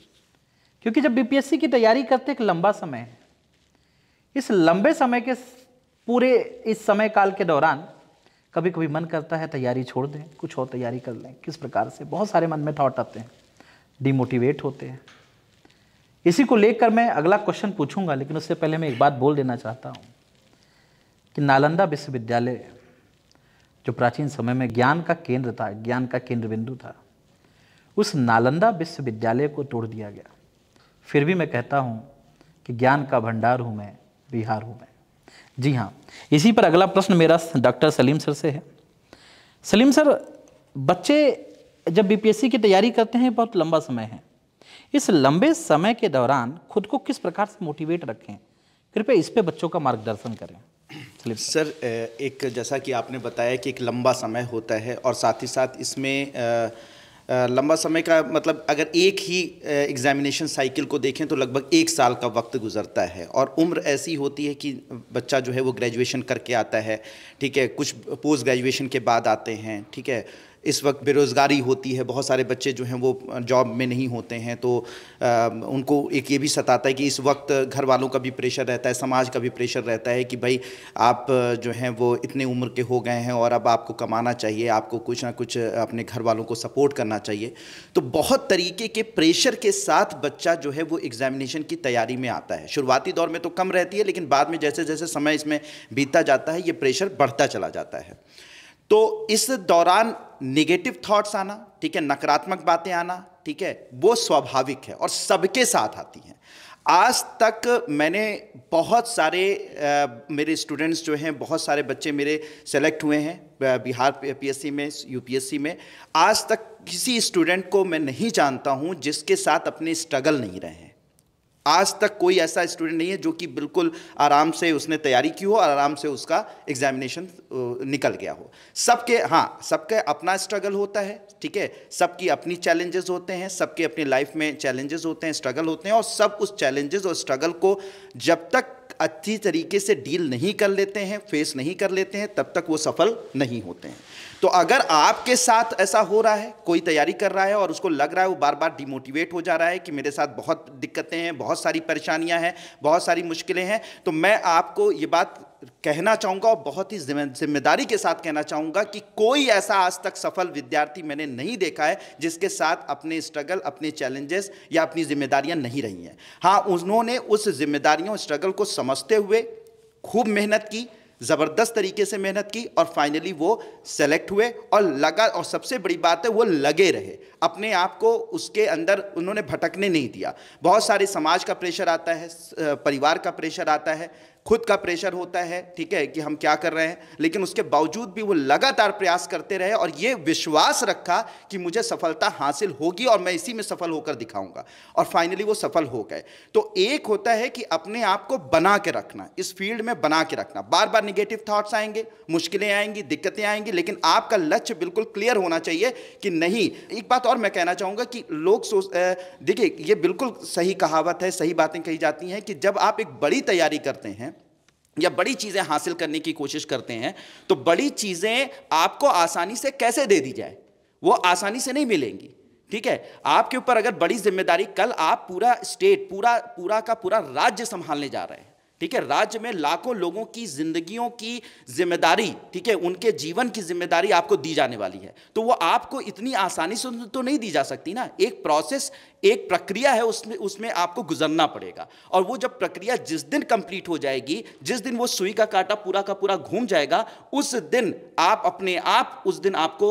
क्योंकि जब बीपीएससी की तैयारी करते एक लंबा समय है इस लंबे समय के पूरे इस समय काल के दौरान कभी कभी मन करता है तैयारी छोड़ दें कुछ और तैयारी कर लें किस प्रकार से बहुत सारे मन में थॉट आते हैं डिमोटिवेट होते हैं इसी को लेकर मैं अगला क्वेश्चन पूछूंगा लेकिन उससे पहले मैं एक बात बोल देना चाहता हूँ कि नालंदा विश्वविद्यालय जो प्राचीन समय में ज्ञान का केंद्र था ज्ञान का केंद्र बिंदु था उस नालंदा विश्वविद्यालय को तोड़ दिया गया फिर भी मैं कहता हूँ कि ज्ञान का भंडार हूँ मैं बिहार हूँ मैं जी हाँ इसी पर अगला प्रश्न मेरा डॉक्टर सलीम सर से है सलीम सर बच्चे जब बीपीएससी की तैयारी करते हैं बहुत लंबा समय है इस लंबे समय के दौरान खुद को किस प्रकार से मोटिवेट रखें कृपया इस पे बच्चों का मार्गदर्शन करें सर एक जैसा कि आपने बताया कि एक लंबा समय होता है और साथ ही साथ इसमें लंबा समय का मतलब अगर एक ही एग्जामिनेशन साइकिल को देखें तो लगभग एक साल का वक्त गुजरता है और उम्र ऐसी होती है कि बच्चा जो है वो ग्रेजुएशन करके आता है ठीक है कुछ पोस्ट ग्रेजुएशन के बाद आते हैं ठीक है इस वक्त बेरोज़गारी होती है बहुत सारे बच्चे जो हैं वो जॉब में नहीं होते हैं तो आ, उनको एक ये भी सताता है कि इस वक्त घर वालों का भी प्रेशर रहता है समाज का भी प्रेशर रहता है कि भाई आप जो हैं वो इतने उम्र के हो गए हैं और अब आपको कमाना चाहिए आपको कुछ ना कुछ अपने घर वालों को सपोर्ट करना चाहिए तो बहुत तरीके के प्रेशर के साथ बच्चा जो है वो एग्जामिनेशन की तैयारी में आता है शुरुआती दौर में तो कम रहती है लेकिन बाद में जैसे जैसे समय इसमें बीता जाता है ये प्रेशर बढ़ता चला जाता है तो इस दौरान निगेटिव थॉट्स आना ठीक है नकारात्मक बातें आना ठीक है वो स्वाभाविक है और सबके साथ आती हैं आज तक मैंने बहुत सारे आ, मेरे स्टूडेंट्स जो हैं बहुत सारे बच्चे मेरे सेलेक्ट हुए हैं बिहार पीएससी में यूपीएससी में आज तक किसी स्टूडेंट को मैं नहीं जानता हूं जिसके साथ अपने स्ट्रगल नहीं रहे हैं आज तक कोई ऐसा स्टूडेंट नहीं है जो कि बिल्कुल आराम से उसने तैयारी की हो और आराम से उसका एग्जामिनेशन निकल गया हो सबके हाँ सबका अपना स्ट्रगल होता है ठीक है सबकी अपनी चैलेंजेस होते हैं सबके अपनी लाइफ में चैलेंजेस होते हैं स्ट्रगल होते हैं और सब उस चैलेंजेस और स्ट्रगल को जब तक अच्छी तरीके से डील नहीं कर लेते हैं फेस नहीं कर लेते हैं तब तक वो सफल नहीं होते हैं तो अगर आपके साथ ऐसा हो रहा है कोई तैयारी कर रहा है और उसको लग रहा है वो बार बार डिमोटिवेट हो जा रहा है कि मेरे साथ बहुत दिक्कतें हैं बहुत सारी परेशानियां हैं बहुत सारी मुश्किलें हैं तो मैं आपको ये बात कहना चाहूँगा और बहुत ही जिम्मेदारी के साथ कहना चाहूँगा कि कोई ऐसा आज तक सफल विद्यार्थी मैंने नहीं देखा है जिसके साथ अपने स्ट्रगल अपने चैलेंजेस या अपनी जिम्मेदारियाँ नहीं रही हैं हाँ उन्होंने उस जिम्मेदारियों स्ट्रगल को समझते हुए खूब मेहनत की ज़बरदस्त तरीके से मेहनत की और फाइनली वो सेलेक्ट हुए और लगा और सबसे बड़ी बात है वो लगे रहे अपने आप को उसके अंदर उन्होंने भटकने नहीं दिया बहुत सारे समाज का प्रेशर आता है परिवार का प्रेशर आता है खुद का प्रेशर होता है ठीक है कि हम क्या कर रहे हैं लेकिन उसके बावजूद भी वो लगातार प्रयास करते रहे और ये विश्वास रखा कि मुझे सफलता हासिल होगी और मैं इसी में सफल होकर दिखाऊंगा और फाइनली वो सफल हो गए तो एक होता है कि अपने आप को बना के रखना इस फील्ड में बना के रखना बार बार निगेटिव थाट्स आएंगे मुश्किलें आएंगी दिक्कतें आएंगी लेकिन आपका लक्ष्य बिल्कुल क्लियर होना चाहिए कि नहीं एक बात और मैं कहना चाहूँगा कि लोग सोच देखिए ये बिल्कुल सही कहावत है सही बातें कही जाती हैं कि जब आप एक बड़ी तैयारी करते हैं या बड़ी चीज़ें हासिल करने की कोशिश करते हैं तो बड़ी चीज़ें आपको आसानी से कैसे दे दी जाए वो आसानी से नहीं मिलेंगी ठीक है आपके ऊपर अगर बड़ी जिम्मेदारी कल आप पूरा स्टेट पूरा पूरा का पूरा राज्य संभालने जा रहे हैं ठीक है राज्य में लाखों लोगों की जिंदगियों की जिम्मेदारी ठीक है उनके जीवन की जिम्मेदारी आपको दी जाने वाली है तो वो आपको इतनी आसानी से तो नहीं दी जा सकती ना एक प्रोसेस एक प्रक्रिया है उसमें उसमें आपको गुजरना पड़ेगा और वो जब प्रक्रिया जिस दिन कंप्लीट हो जाएगी जिस दिन वो सुई का कांटा पूरा का पूरा घूम जाएगा उस दिन आप अपने आप उस दिन आपको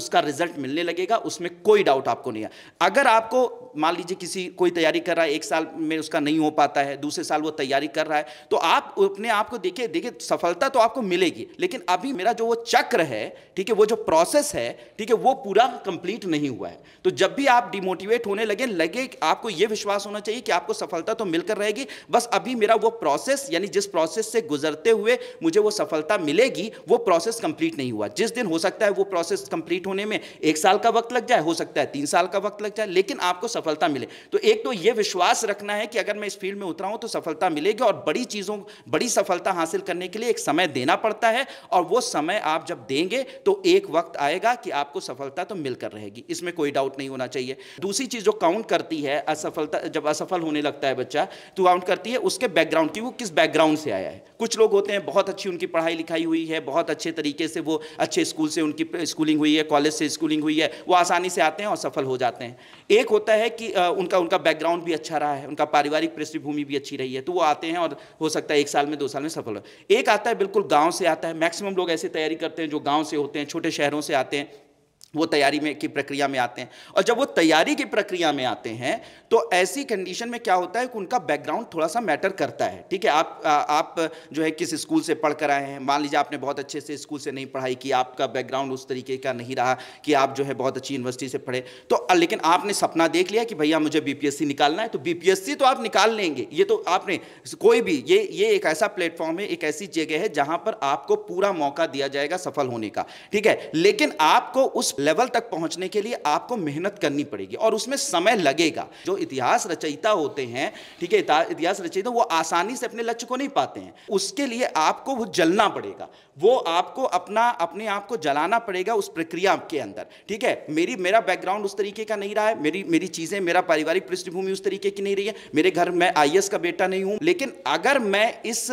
उसका रिजल्ट मिलने लगेगा उसमें कोई डाउट आपको नहीं है अगर आपको मान लीजिए किसी कोई तैयारी कर रहा है एक साल में उसका नहीं हो पाता है दूसरे साल वो तैयारी कर रहा है तो आप अपने आप को देखिए देखिए सफलता तो आपको मिलेगी लेकिन अभी मेरा जो वो चक्र है ठीक है वो जो प्रोसेस है ठीक है वो पूरा कंप्लीट नहीं हुआ है तो जब भी आप डिमोटिवेट होने लगे लगे आपको यह विश्वास होना चाहिए कि आपको सफलता तो मिलकर रहेगी बस अभी मेरा वो प्रोसेस यानी जिस प्रोसेस से गुजरते हुए मुझे वो सफलता मिलेगी वो प्रोसेस कंप्लीट नहीं हुआ जिस दिन हो सकता है वो प्रोसेस कंप्लीट होने में एक साल का वक्त लग जाए हो सकता है तीन साल का वक्त लग जाए लेकिन आपको सफलता मिले तो एक तो ये विश्वास रखना है कि अगर मैं इस फील्ड में उतरा हूं तो सफलता मिलेगी और बड़ी चीज़ों बड़ी सफलता हासिल करने के लिए एक समय देना पड़ता है और वो समय आप जब देंगे तो एक वक्त आएगा कि आपको सफलता तो मिलकर रहेगी इसमें कोई डाउट नहीं होना चाहिए दूसरी चीज़ जो काउंट करती है असफलता जब असफल होने लगता है बच्चा तो काउंट करती है उसके बैकग्राउंड की वो किस बैकग्राउंड से आया है कुछ लोग होते हैं बहुत अच्छी उनकी पढ़ाई लिखाई हुई है बहुत अच्छे तरीके से वो अच्छे स्कूल से उनकी स्कूलिंग हुई है कॉलेज से स्कूलिंग हुई है वो आसानी से आते हैं और सफल हो जाते हैं एक होता है कि उनका उनका बैकग्राउंड भी अच्छा रहा है उनका पारिवारिक पृष्ठभूमि भी अच्छी रही है तो वो आते हैं और हो सकता है एक साल में दो साल में सफल हो एक आता है बिल्कुल गाँव से आता है मैक्सिमम लोग ऐसे तैयारी करते हैं जो गाँव से होते हैं छोटे शहरों से आते हैं वो तैयारी में की प्रक्रिया में आते हैं और जब वो तैयारी की प्रक्रिया में आते हैं तो ऐसी कंडीशन में क्या होता है कि उनका बैकग्राउंड थोड़ा सा मैटर करता है ठीक है आप आ, आप जो है किस स्कूल से पढ़ कर आए हैं मान लीजिए आपने बहुत अच्छे से स्कूल से नहीं पढ़ाई की आपका बैकग्राउंड उस तरीके का नहीं रहा कि आप जो है बहुत अच्छी यूनिवर्सिटी से पढ़े तो लेकिन आपने सपना देख लिया कि भैया मुझे बी निकालना है तो बी तो आप निकाल लेंगे ये तो आपने कोई भी ये ये एक ऐसा प्लेटफॉर्म है एक ऐसी जगह है जहाँ पर आपको पूरा मौका दिया जाएगा सफल होने का ठीक है लेकिन आपको उस लेवल तक पहुंचने के लिए आपको मेहनत करनी पड़ेगी और उसमें समय लगेगा जो इतिहास रचयिता होते हैं ठीक है इतिहास रचयिता वो आसानी से अपने लक्ष्य को नहीं पाते हैं उसके लिए आपको वो जलना पड़ेगा वो आपको अपना अपने आप को जलाना पड़ेगा उस प्रक्रिया के अंदर ठीक है मेरी मेरा बैकग्राउंड उस तरीके का नहीं रहा है मेरी मेरी चीज़ें मेरा पारिवारिक पृष्ठभूमि उस तरीके की नहीं रही है मेरे घर मैं आई का बेटा नहीं हूँ लेकिन अगर मैं इस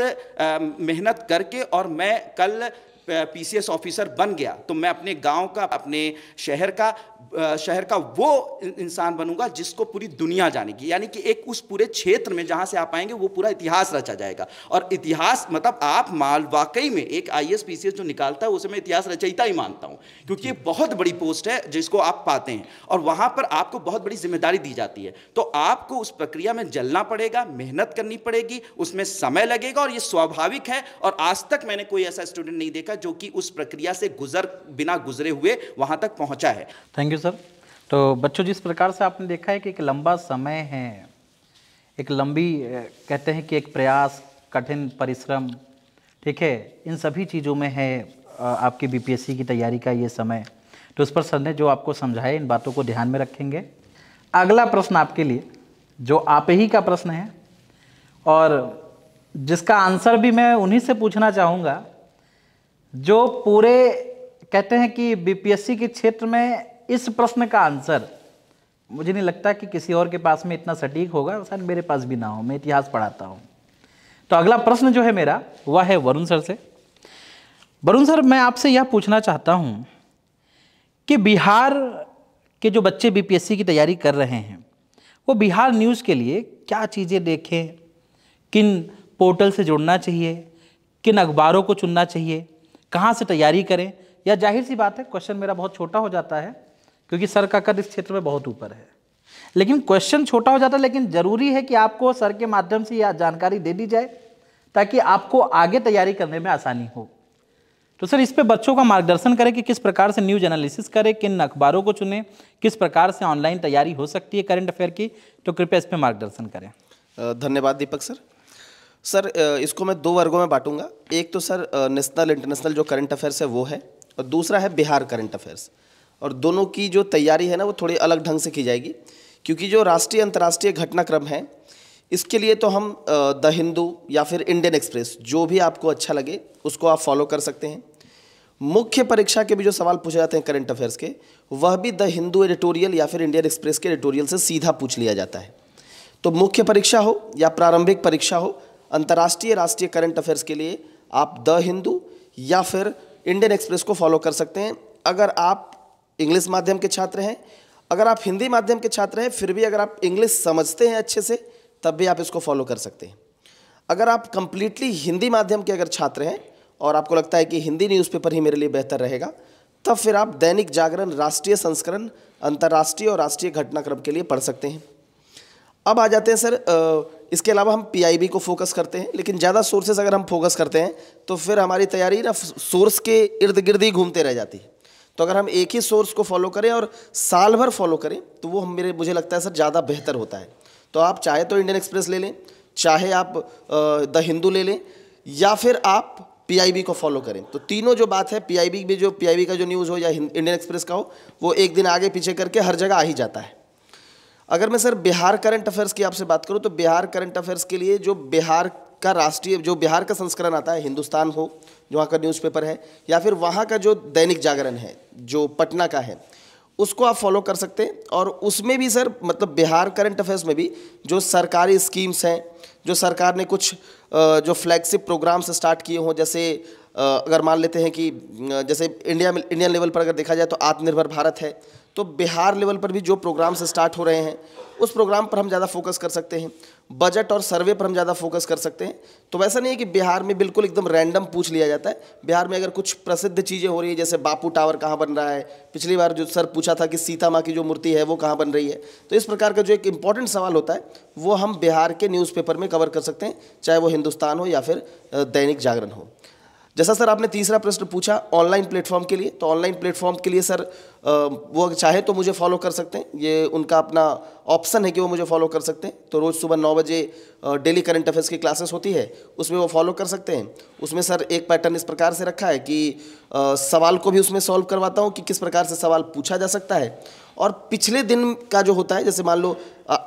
मेहनत करके और मैं कल पीसीएस ऑफिसर बन गया तो मैं अपने गांव का अपने शहर का शहर का वो इंसान बनूंगा जिसको पूरी दुनिया जानेगी यानी कि एक उस पूरे क्षेत्र में जहां से आप आएंगे वो पूरा इतिहास रचा जाएगा और इतिहास मतलब आप माल वाकई में एक आई एस जो निकालता है उसे मैं इतिहास रचयिता ही मानता हूँ क्योंकि ये बहुत बड़ी पोस्ट है जिसको आप पाते हैं और वहाँ पर आपको बहुत बड़ी जिम्मेदारी दी जाती है तो आपको उस प्रक्रिया में जलना पड़ेगा मेहनत करनी पड़ेगी उसमें समय लगेगा और ये स्वाभाविक है और आज तक मैंने कोई ऐसा स्टूडेंट नहीं देखा जो कि उस प्रक्रिया से गुजर बिना गुजरे हुए वहाँ तक पहुँचा है थैंक यू सर तो बच्चों जिस प्रकार से आपने देखा है कि एक लंबा समय है एक लंबी कहते हैं कि एक प्रयास कठिन परिश्रम ठीक है इन सभी चीज़ों में है आपकी बीपीएससी की तैयारी का ये समय तो उस पर सर ने जो आपको समझाया इन बातों को ध्यान में रखेंगे अगला प्रश्न आपके लिए जो आप ही का प्रश्न है और जिसका आंसर भी मैं उन्हीं से पूछना चाहूँगा जो पूरे कहते हैं कि बीपीएससी के क्षेत्र में इस प्रश्न का आंसर मुझे नहीं लगता कि किसी और के पास में इतना सटीक होगा शायद मेरे पास भी ना हो मैं इतिहास पढ़ाता हूँ तो अगला प्रश्न जो है मेरा वह है वरुण सर से वरुण सर मैं आपसे यह पूछना चाहता हूँ कि बिहार के जो बच्चे बीपीएससी की तैयारी कर रहे हैं वो बिहार न्यूज़ के लिए क्या चीज़ें देखें किन पोर्टल से जुड़ना चाहिए किन अखबारों को चुनना चाहिए कहाँ से तैयारी करें या जाहिर सी बात है क्वेश्चन मेरा बहुत छोटा हो जाता है क्योंकि सर का कद इस क्षेत्र में बहुत ऊपर है लेकिन क्वेश्चन छोटा हो जाता है लेकिन ज़रूरी है कि आपको सर के माध्यम से यह जानकारी दे दी जाए ताकि आपको आगे तैयारी करने में आसानी हो तो सर इस पे बच्चों का मार्गदर्शन करें कि किस प्रकार से न्यूज एनालिसिस करें किन अखबारों को चुनें किस प्रकार से ऑनलाइन तैयारी हो सकती है करंट अफेयर की तो कृपया इस पर मार्गदर्शन करें धन्यवाद दीपक सर सर इसको मैं दो वर्गों में बांटूंगा एक तो सर नेशनल इंटरनेशनल जो करंट अफेयर्स है वो है और दूसरा है बिहार करंट अफेयर्स और दोनों की जो तैयारी है ना वो थोड़ी अलग ढंग से की जाएगी क्योंकि जो राष्ट्रीय अंतर्राष्ट्रीय घटनाक्रम है इसके लिए तो हम द हिंदू या फिर इंडियन एक्सप्रेस जो भी आपको अच्छा लगे उसको आप फॉलो कर सकते हैं मुख्य परीक्षा के भी जो सवाल पूछे जाते हैं करंट अफेयर्स के वह भी द हिंदू एडिटोरियल या फिर इंडियन एक्सप्रेस के एडिटोरियल से सीधा पूछ लिया जाता है तो मुख्य परीक्षा हो या प्रारंभिक परीक्षा हो अंतर्राष्ट्रीय राष्ट्रीय करंट अफेयर्स के लिए आप द हिंदू या फिर इंडियन एक्सप्रेस को फॉलो कर सकते हैं अगर आप इंग्लिश माध्यम के छात्र हैं अगर आप हिंदी माध्यम के छात्र हैं फिर भी अगर आप इंग्लिश समझते हैं अच्छे से तब भी आप इसको फॉलो कर सकते हैं अगर आप कंप्लीटली हिंदी माध्यम के अगर छात्र हैं और आपको लगता है कि हिंदी न्यूज़पेपर ही मेरे लिए बेहतर रहेगा तब फिर आप दैनिक जागरण राष्ट्रीय संस्करण अंतर्राष्ट्रीय और राष्ट्रीय घटनाक्रम के लिए पढ़ सकते हैं अब आ जाते हैं सर इसके अलावा हम पीआईबी को फोकस करते हैं लेकिन ज़्यादा सोर्सेज अगर हम फोकस करते हैं तो फिर हमारी तैयारी ना सोर्स के इर्द गिर्द ही घूमते रह जाती है तो अगर हम एक ही सोर्स को फॉलो करें और साल भर फॉलो करें तो वो हम मेरे मुझे लगता है सर ज़्यादा बेहतर होता है तो आप चाहे तो इंडियन एक्सप्रेस ले लें चाहे आप द हिंदू ले लें या फिर आप पीआईबी को फॉलो करें तो तीनों जो बात है पीआईबी में जो पीआईबी का जो न्यूज़ हो या इंडियन एक्सप्रेस का हो वो एक दिन आगे पीछे करके हर जगह आ ही जाता है अगर मैं सर बिहार करंट अफेयर्स की आपसे बात करूँ तो बिहार करंट अफेयर्स के लिए जो बिहार का राष्ट्रीय जो बिहार का संस्करण आता है हिंदुस्तान हो जो वहाँ का न्यूज़पेपर है या फिर वहाँ का जो दैनिक जागरण है जो पटना का है उसको आप फॉलो कर सकते हैं और उसमें भी सर मतलब बिहार करंट अफेयर्स में भी जो सरकारी स्कीम्स हैं जो सरकार ने कुछ जो फ्लैगशिप प्रोग्राम्स स्टार्ट किए हों जैसे अगर मान लेते हैं कि जैसे इंडिया में इंडियन लेवल पर अगर देखा जाए तो आत्मनिर्भर भारत है तो बिहार लेवल पर भी जो प्रोग्राम्स स्टार्ट हो रहे हैं उस प्रोग्राम पर हम ज़्यादा फोकस कर सकते हैं बजट और सर्वे पर हम ज़्यादा फोकस कर सकते हैं तो वैसा नहीं है कि बिहार में बिल्कुल एकदम रैंडम पूछ लिया जाता है बिहार में अगर कुछ प्रसिद्ध चीज़ें हो रही है जैसे बापू टावर कहाँ बन रहा है पिछली बार जो सर पूछा था कि सीता माँ की जो मूर्ति है वो कहाँ बन रही है तो इस प्रकार का जो एक इम्पॉर्टेंट सवाल होता है वो हम बिहार के न्यूज़पेपर में कवर कर सकते हैं चाहे वो हिंदुस्तान हो या फिर दैनिक जागरण हो जैसा सर आपने तीसरा प्रश्न पूछा ऑनलाइन प्लेटफॉर्म के लिए तो ऑनलाइन प्लेटफॉर्म के लिए सर वो चाहे तो मुझे फॉलो कर सकते हैं ये उनका अपना ऑप्शन है कि वो मुझे फॉलो कर सकते हैं तो रोज़ सुबह नौ बजे डेली करंट अफेयर्स की क्लासेस होती है उसमें वो फॉलो कर सकते हैं उसमें सर एक पैटर्न इस प्रकार से रखा है कि सवाल को भी उसमें सॉल्व करवाता हूँ कि किस प्रकार से सवाल पूछा जा सकता है और पिछले दिन का जो होता है जैसे मान लो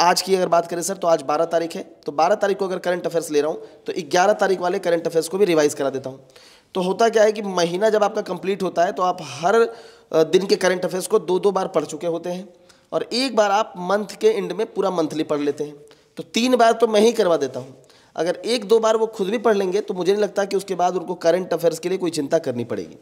आज की अगर बात करें सर तो आज 12 तारीख है तो 12 तारीख को अगर करंट अफेयर्स ले रहा हूँ तो 11 तारीख वाले करंट अफेयर्स को भी रिवाइज़ करा देता हूँ तो होता क्या है कि महीना जब आपका कंप्लीट होता है तो आप हर दिन के करंट अफेयर्स को दो दो बार पढ़ चुके होते हैं और एक बार आप मंथ के एंड में पूरा मंथली पढ़ लेते हैं तो तीन बार तो मैं ही करवा देता हूँ अगर एक दो बार वो खुद भी पढ़ लेंगे तो मुझे नहीं लगता कि उसके बाद उनको करंट अफेयर्स के लिए कोई चिंता करनी पड़ेगी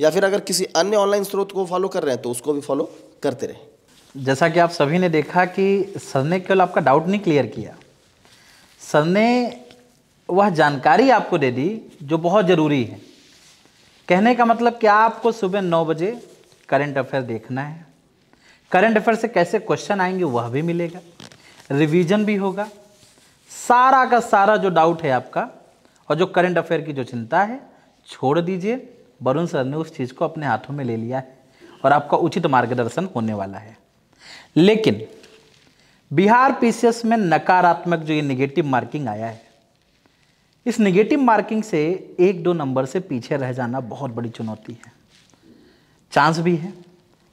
या फिर अगर किसी अन्य ऑनलाइन स्रोत को फॉलो कर रहे हैं तो उसको भी फॉलो करते रहें जैसा कि आप सभी ने देखा कि सर ने केवल आपका डाउट नहीं क्लियर किया सर ने वह जानकारी आपको दे दी जो बहुत ज़रूरी है कहने का मतलब क्या आपको सुबह नौ बजे करंट अफेयर देखना है करंट अफेयर से कैसे क्वेश्चन आएंगे वह भी मिलेगा रिवीजन भी होगा सारा का सारा जो डाउट है आपका और जो करंट अफेयर की जो चिंता है छोड़ दीजिए वरुण सर ने उस चीज़ को अपने हाथों में ले लिया है और आपका उचित मार्गदर्शन होने वाला है लेकिन बिहार पीसीएस में नकारात्मक जो ये निगेटिव मार्किंग आया है इस नेगेटिव मार्किंग से एक दो नंबर से पीछे रह जाना बहुत बड़ी चुनौती है चांस भी है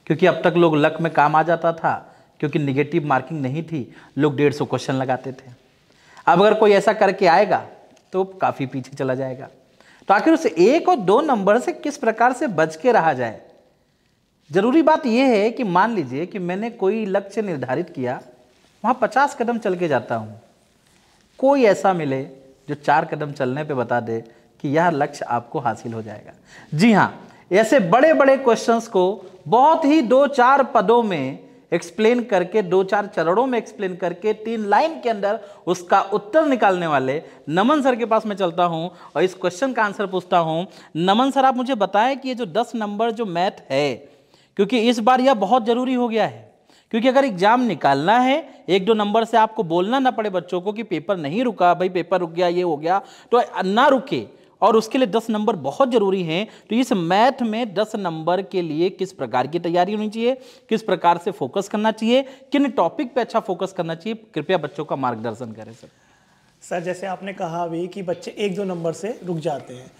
क्योंकि अब तक लोग लक में काम आ जाता था क्योंकि निगेटिव मार्किंग नहीं थी लोग डेढ़ सौ क्वेश्चन लगाते थे अब अगर कोई ऐसा करके आएगा तो काफ़ी पीछे चला जाएगा तो आखिर उस एक और दो नंबर से किस प्रकार से बच के रहा जाए जरूरी बात यह है कि मान लीजिए कि मैंने कोई लक्ष्य निर्धारित किया वहाँ पचास कदम चल के जाता हूँ कोई ऐसा मिले जो चार कदम चलने पे बता दे कि यह लक्ष्य आपको हासिल हो जाएगा जी हाँ ऐसे बड़े बड़े क्वेश्चंस को बहुत ही दो चार पदों में एक्सप्लेन करके दो चार चरणों में एक्सप्लेन करके तीन लाइन के अंदर उसका उत्तर निकालने वाले नमन सर के पास मैं चलता हूं और इस क्वेश्चन का आंसर पूछता हूं नमन सर आप मुझे बताएं कि ये जो दस नंबर जो मैथ है क्योंकि इस बार यह बहुत ज़रूरी हो गया है क्योंकि अगर एग्जाम निकालना है एक दो नंबर से आपको बोलना ना पड़े बच्चों को कि पेपर नहीं रुका भाई पेपर रुक गया ये हो गया तो ना रुके और उसके लिए दस नंबर बहुत ज़रूरी हैं तो इस मैथ में दस नंबर के लिए किस प्रकार की तैयारी होनी चाहिए किस प्रकार से फोकस करना चाहिए किन टॉपिक पे अच्छा फोकस करना चाहिए कृपया बच्चों का मार्गदर्शन करें सर सर जैसे आपने कहा अभी कि बच्चे एक दो नंबर से रुक जाते हैं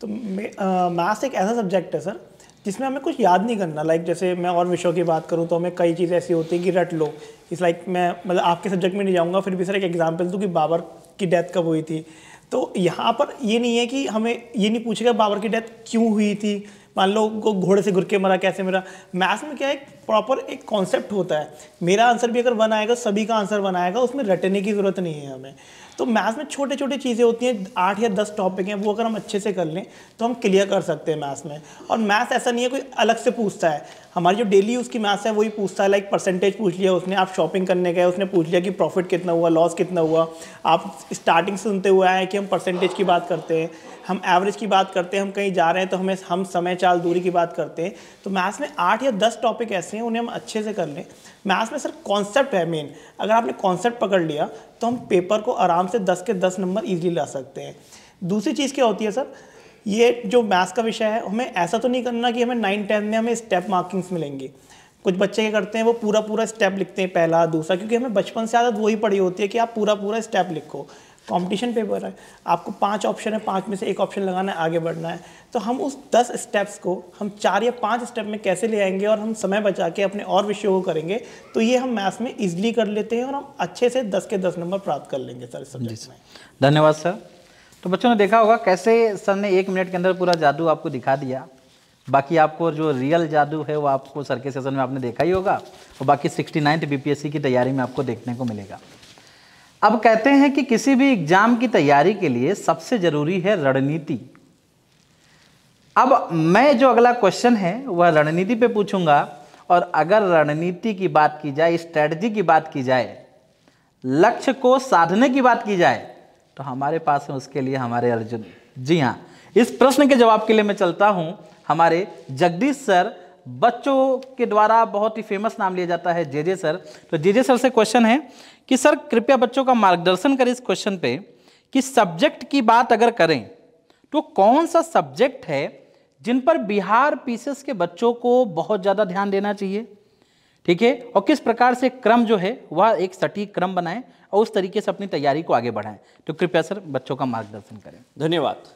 तो मैथ्स एक ऐसा सब्जेक्ट है सर जिसमें हमें कुछ याद नहीं करना लाइक जैसे मैं और विषयों की बात करूँ तो हमें कई चीज़ें ऐसी होती हैं कि रट लो इस लाइक मैं मतलब आपके सब्जेक्ट में नहीं जाऊँगा फिर भी सर एक एग्जाम्पल दूँ कि बाबर की डेथ कब हुई थी तो यहाँ पर ये नहीं है कि हमें ये नहीं पूछेगा बाबर की डेथ क्यों हुई थी मान लो घोड़े से घुर के मरा कैसे मेरा मैथ्स में क्या है प्रॉपर एक कॉन्सेप्ट होता है मेरा आंसर भी अगर वन आएगा सभी का आंसर वन आएगा उसमें रटने की ज़रूरत नहीं है हमें तो मैथ्स में छोटे छोटे चीज़ें होती हैं आठ या दस टॉपिक हैं वो अगर हम अच्छे से कर लें तो हम क्लियर कर सकते हैं मैथ्स में और मैथ्स ऐसा नहीं है कोई अलग से पूछता है हमारी जो डेली यूज़ की मैथ्स है वही पूछता है लाइक परसेंटेज पूछ लिया उसने आप शॉपिंग करने गए उसने पूछ लिया कि प्रॉफिट कितना हुआ लॉस कितना हुआ आप स्टार्टिंग सुनते हुए आए कि हम परसेंटेज की बात करते हैं हम एवरेज की बात करते हैं हम कहीं जा रहे हैं तो हमें हम समय चाल दूरी की बात करते हैं तो मैथ्स में आठ या दस टॉपिक ऐसे हैं उन्हें हम अच्छे से कर लें मैथ्स में सर कॉन्सेप्ट है मेन अगर आपने कॉन्सेप्ट पकड़ लिया तो हम पेपर को आराम से दस के दस नंबर ईजिली ला सकते हैं दूसरी चीज़ क्या होती है सर ये जो मैथ्स का विषय है हमें ऐसा तो नहीं करना कि हमें नाइन टेंथ में हमें स्टेप मार्किंग्स मिलेंगे कुछ बच्चे क्या करते हैं वो पूरा पूरा स्टेप लिखते हैं पहला दूसरा क्योंकि हमें बचपन से आदत वही पड़ी होती है कि आप पूरा पूरा स्टेप लिखो कंपटीशन पेपर है आपको पांच ऑप्शन है पांच में से एक ऑप्शन लगाना है आगे बढ़ना है तो हम उस दस स्टेप्स को हम चार या पांच स्टेप में कैसे ले आएंगे और हम समय बचा के अपने और विषयों को करेंगे तो ये हम मैथ्स में इजिली कर लेते हैं और हम अच्छे से दस के दस नंबर प्राप्त कर लेंगे सर इस सब्जेक्ट में धन्यवाद सर तो बच्चों ने देखा होगा कैसे सर ने एक मिनट के अंदर पूरा जादू आपको दिखा दिया बाकी आपको जो रियल जादू है वो आपको सर के सेशन में आपने देखा ही होगा और बाकी सिक्सटी नाइन्थ बी की तैयारी में आपको देखने को मिलेगा अब कहते हैं कि किसी भी एग्जाम की तैयारी के लिए सबसे जरूरी है रणनीति अब मैं जो अगला क्वेश्चन है वह रणनीति पे पूछूंगा और अगर रणनीति की बात की जाए स्ट्रेटजी की बात की जाए लक्ष्य को साधने की बात की जाए तो हमारे पास है उसके लिए हमारे अर्जुन जी हाँ इस प्रश्न के जवाब के लिए मैं चलता हूँ हमारे जगदीश सर बच्चों के द्वारा बहुत ही फेमस नाम लिया जाता है जे जे सर तो जे जे सर से क्वेश्चन है कि सर कृपया बच्चों का मार्गदर्शन करें इस क्वेश्चन पे कि सब्जेक्ट की बात अगर करें तो कौन सा सब्जेक्ट है जिन पर बिहार पीसेस के बच्चों को बहुत ज़्यादा ध्यान देना चाहिए ठीक है और किस प्रकार से क्रम जो है वह एक सटीक क्रम बनाएं और उस तरीके से अपनी तैयारी को आगे बढ़ाएं तो कृपया सर बच्चों का मार्गदर्शन करें धन्यवाद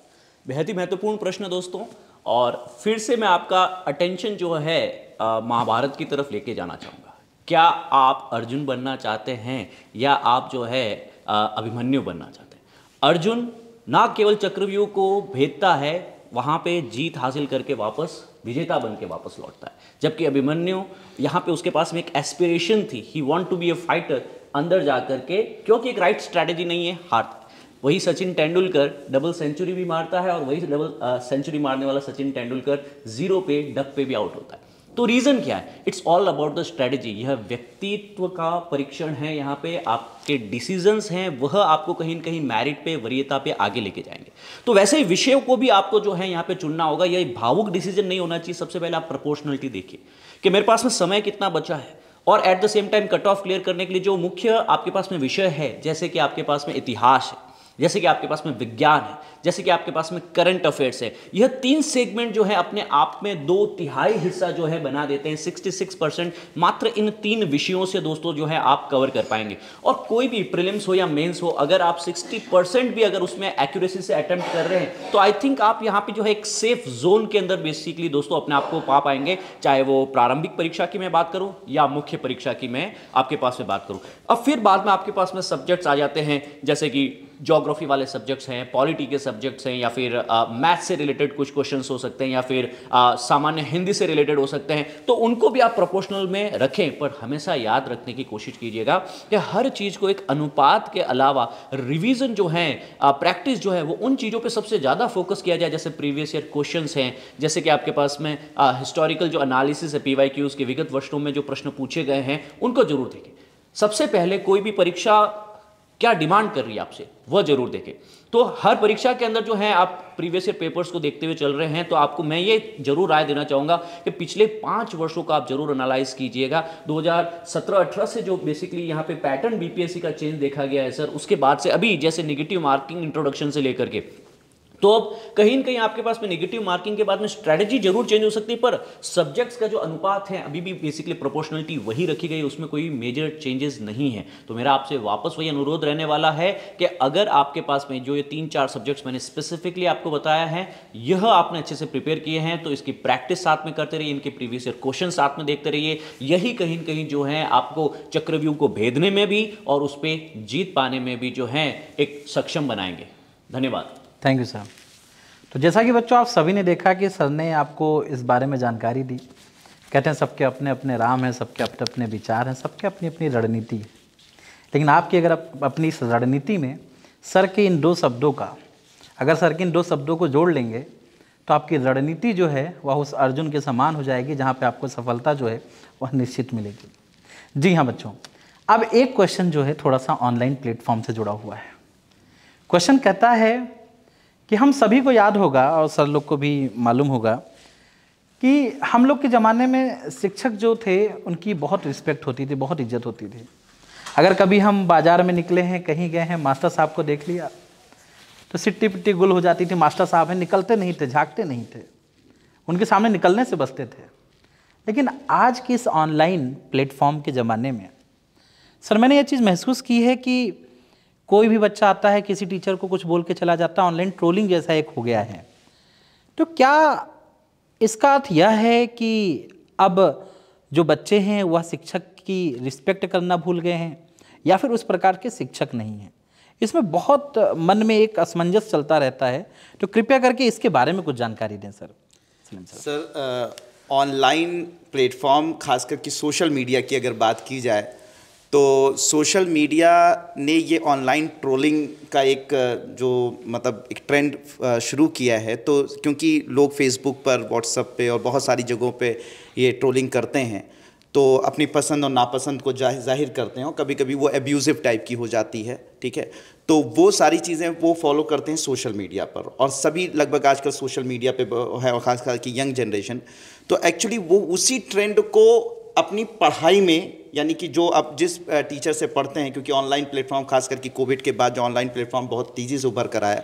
बेहद ही महत्वपूर्ण प्रश्न दोस्तों और फिर से मैं आपका अटेंशन जो है महाभारत की तरफ लेके जाना चाहूँगा क्या आप अर्जुन बनना चाहते हैं या आप जो है अभिमन्यु बनना चाहते हैं अर्जुन ना केवल चक्रव्यूह को भेदता है वहाँ पे जीत हासिल करके वापस विजेता बन के वापस लौटता है जबकि अभिमन्यु यहाँ पे उसके पास में एक एस्पिरेशन थी he want to be a fighter अंदर जा करके क्योंकि एक राइट स्ट्रैटेजी नहीं है हार वही सचिन तेंदुलकर डबल सेंचुरी भी मारता है और वही डबल सेंचुरी मारने वाला सचिन तेंदुलकर जीरो पे डक पे भी आउट होता है तो रीज़न क्या है it's all about the strategy यह व्यक्तित्व का परीक्षण है यहाँ पे आपके डिसीजंस हैं वह आपको कहीं ना कहीं मैरिट पे वरीयता पे आगे लेके जाएंगे तो वैसे ही विषय को भी आपको जो है यहाँ पे चुनना होगा यह भावुक डिसीजन नहीं होना चाहिए सबसे पहले आप प्रपोर्शनलिटी देखिए कि मेरे पास में समय कितना बचा है और at the same time cut off clear करने के लिए जो मुख्य आपके पास में विषय है जैसे कि आपके पास में इतिहास है जैसे कि आपके पास में विज्ञान है जैसे कि आपके पास में करंट अफेयर्स है यह तीन सेगमेंट जो है अपने आप में दो तिहाई हिस्सा जो है बना देते हैं 66 परसेंट मात्र इन तीन विषयों से दोस्तों जो है आप कवर कर पाएंगे और कोई भी प्रिलिम्स हो या मेंस हो अगर आप 60 परसेंट भी अगर उसमें एक्यूरेसी से अटैम्प्ट कर रहे हैं तो आई थिंक आप यहाँ पर जो है एक सेफ जोन के अंदर बेसिकली दोस्तों अपने आप को पा पाएंगे चाहे वो प्रारंभिक परीक्षा की मैं बात करूँ या मुख्य परीक्षा की मैं आपके पास में बात करूँ अब फिर बाद में आपके पास में सब्जेक्ट्स आ जाते हैं जैसे कि जोग्राफी वाले सब्जेक्ट्स हैं पॉलिटी के सब्जेक्ट्स हैं या फिर मैथ से रिलेटेड कुछ क्वेश्चंस हो सकते हैं या फिर सामान्य हिंदी से रिलेटेड हो सकते हैं तो उनको भी आप प्रोपोर्शनल में रखें पर हमेशा याद रखने की कोशिश कीजिएगा कि हर चीज़ को एक अनुपात के अलावा रिविज़न जो है प्रैक्टिस जो है वो उन चीज़ों पर सबसे ज़्यादा फोकस किया जाए जैसे प्रीवियस ईयर क्वेश्चन हैं जैसे कि आपके पास में हिस्टोरिकल जो अनालिसिस है पी वाई के विगत वर्षों में जो प्रश्न पूछे गए हैं उनको जरूर देखें सबसे पहले कोई भी परीक्षा क्या डिमांड कर रही है आपसे वह जरूर देखें तो हर परीक्षा के अंदर जो है आप प्रीवियस ईयर पेपर्स को देखते हुए चल रहे हैं तो आपको मैं ये जरूर राय देना चाहूंगा कि पिछले पांच वर्षों का आप जरूर एनालाइज कीजिएगा 2017-18 से जो बेसिकली यहाँ पे पैटर्न बीपीएससी का चेंज देखा गया है सर उसके बाद से अभी जैसे निगेटिव मार्किंग इंट्रोडक्शन से लेकर के तो अब कहीं ना कहीं आपके पास में नेगेटिव मार्किंग के बाद में स्ट्रैटेजी जरूर चेंज हो सकती है पर सब्जेक्ट्स का जो अनुपात है अभी भी बेसिकली प्रोपोर्शनलिटी वही रखी गई उसमें कोई मेजर चेंजेस नहीं है तो मेरा आपसे वापस वही अनुरोध रहने वाला है कि अगर आपके पास में जो ये तीन चार सब्जेक्ट्स मैंने स्पेसिफिकली आपको बताया है यह आपने अच्छे से प्रिपेयर किए हैं तो इसकी प्रैक्टिस साथ में करते रहिए इनके प्रीवियस ईयर क्वेश्चन साथ में देखते रहिए यही कहीं ना कहीं जो है आपको चक्रव्यूह को भेदने में भी और उस पर जीत पाने में भी जो है एक सक्षम बनाएंगे धन्यवाद थैंक यू सर तो जैसा कि बच्चों आप सभी ने देखा कि सर ने आपको इस बारे में जानकारी दी कहते हैं सबके अपने अपने राम हैं सबके अपने अपने विचार हैं सबके अपनी अपनी रणनीति है लेकिन आपकी अगर आप अपनी इस रणनीति में सर के इन दो शब्दों का अगर सर के इन दो शब्दों को जोड़ लेंगे तो आपकी रणनीति जो है वह उस अर्जुन के समान हो जाएगी जहाँ पे आपको सफलता जो है वह निश्चित मिलेगी जी हाँ बच्चों अब एक क्वेश्चन जो है थोड़ा सा ऑनलाइन प्लेटफॉर्म से जुड़ा हुआ है क्वेश्चन कहता है कि हम सभी को याद होगा और सर लोग को भी मालूम होगा कि हम लोग के ज़माने में शिक्षक जो थे उनकी बहुत रिस्पेक्ट होती थी बहुत इज्जत होती थी अगर कभी हम बाज़ार में निकले हैं कहीं गए हैं मास्टर साहब को देख लिया तो सिट्टी पिट्टी गुल हो जाती थी मास्टर साहब हैं निकलते नहीं थे झाँकते नहीं थे उनके सामने निकलने से बचते थे लेकिन आज के इस ऑनलाइन प्लेटफॉर्म के ज़माने में सर मैंने ये चीज़ महसूस की है कि कोई भी बच्चा आता है किसी टीचर को कुछ बोल के चला जाता है ऑनलाइन ट्रोलिंग जैसा एक हो गया है तो क्या इसका अर्थ यह है कि अब जो बच्चे हैं वह शिक्षक की रिस्पेक्ट करना भूल गए हैं या फिर उस प्रकार के शिक्षक नहीं हैं इसमें बहुत मन में एक असमंजस चलता रहता है तो कृपया करके इसके बारे में कुछ जानकारी दें सर सर ऑनलाइन प्लेटफॉर्म खासकर करके सोशल मीडिया की अगर बात की जाए तो सोशल मीडिया ने ये ऑनलाइन ट्रोलिंग का एक जो मतलब एक ट्रेंड शुरू किया है तो क्योंकि लोग फेसबुक पर व्हाट्सअप पे और बहुत सारी जगहों पे ये ट्रोलिंग करते हैं तो अपनी पसंद और नापसंद को जाहिर करते हैं और कभी कभी वो एब्यूज़िव टाइप की हो जाती है ठीक है तो वो सारी चीज़ें वो फॉलो करते हैं सोशल मीडिया पर और सभी लगभग आजकल सोशल मीडिया पे है और ख़ासकर की यंग जनरेशन तो एक्चुअली वो उसी ट्रेंड को अपनी पढ़ाई में यानी कि जो आप जिस टीचर से पढ़ते हैं क्योंकि ऑनलाइन प्लेटफॉर्म खास करके कोविड के बाद जो ऑनलाइन प्लेटफॉर्म बहुत तेज़ी से उभर कर आया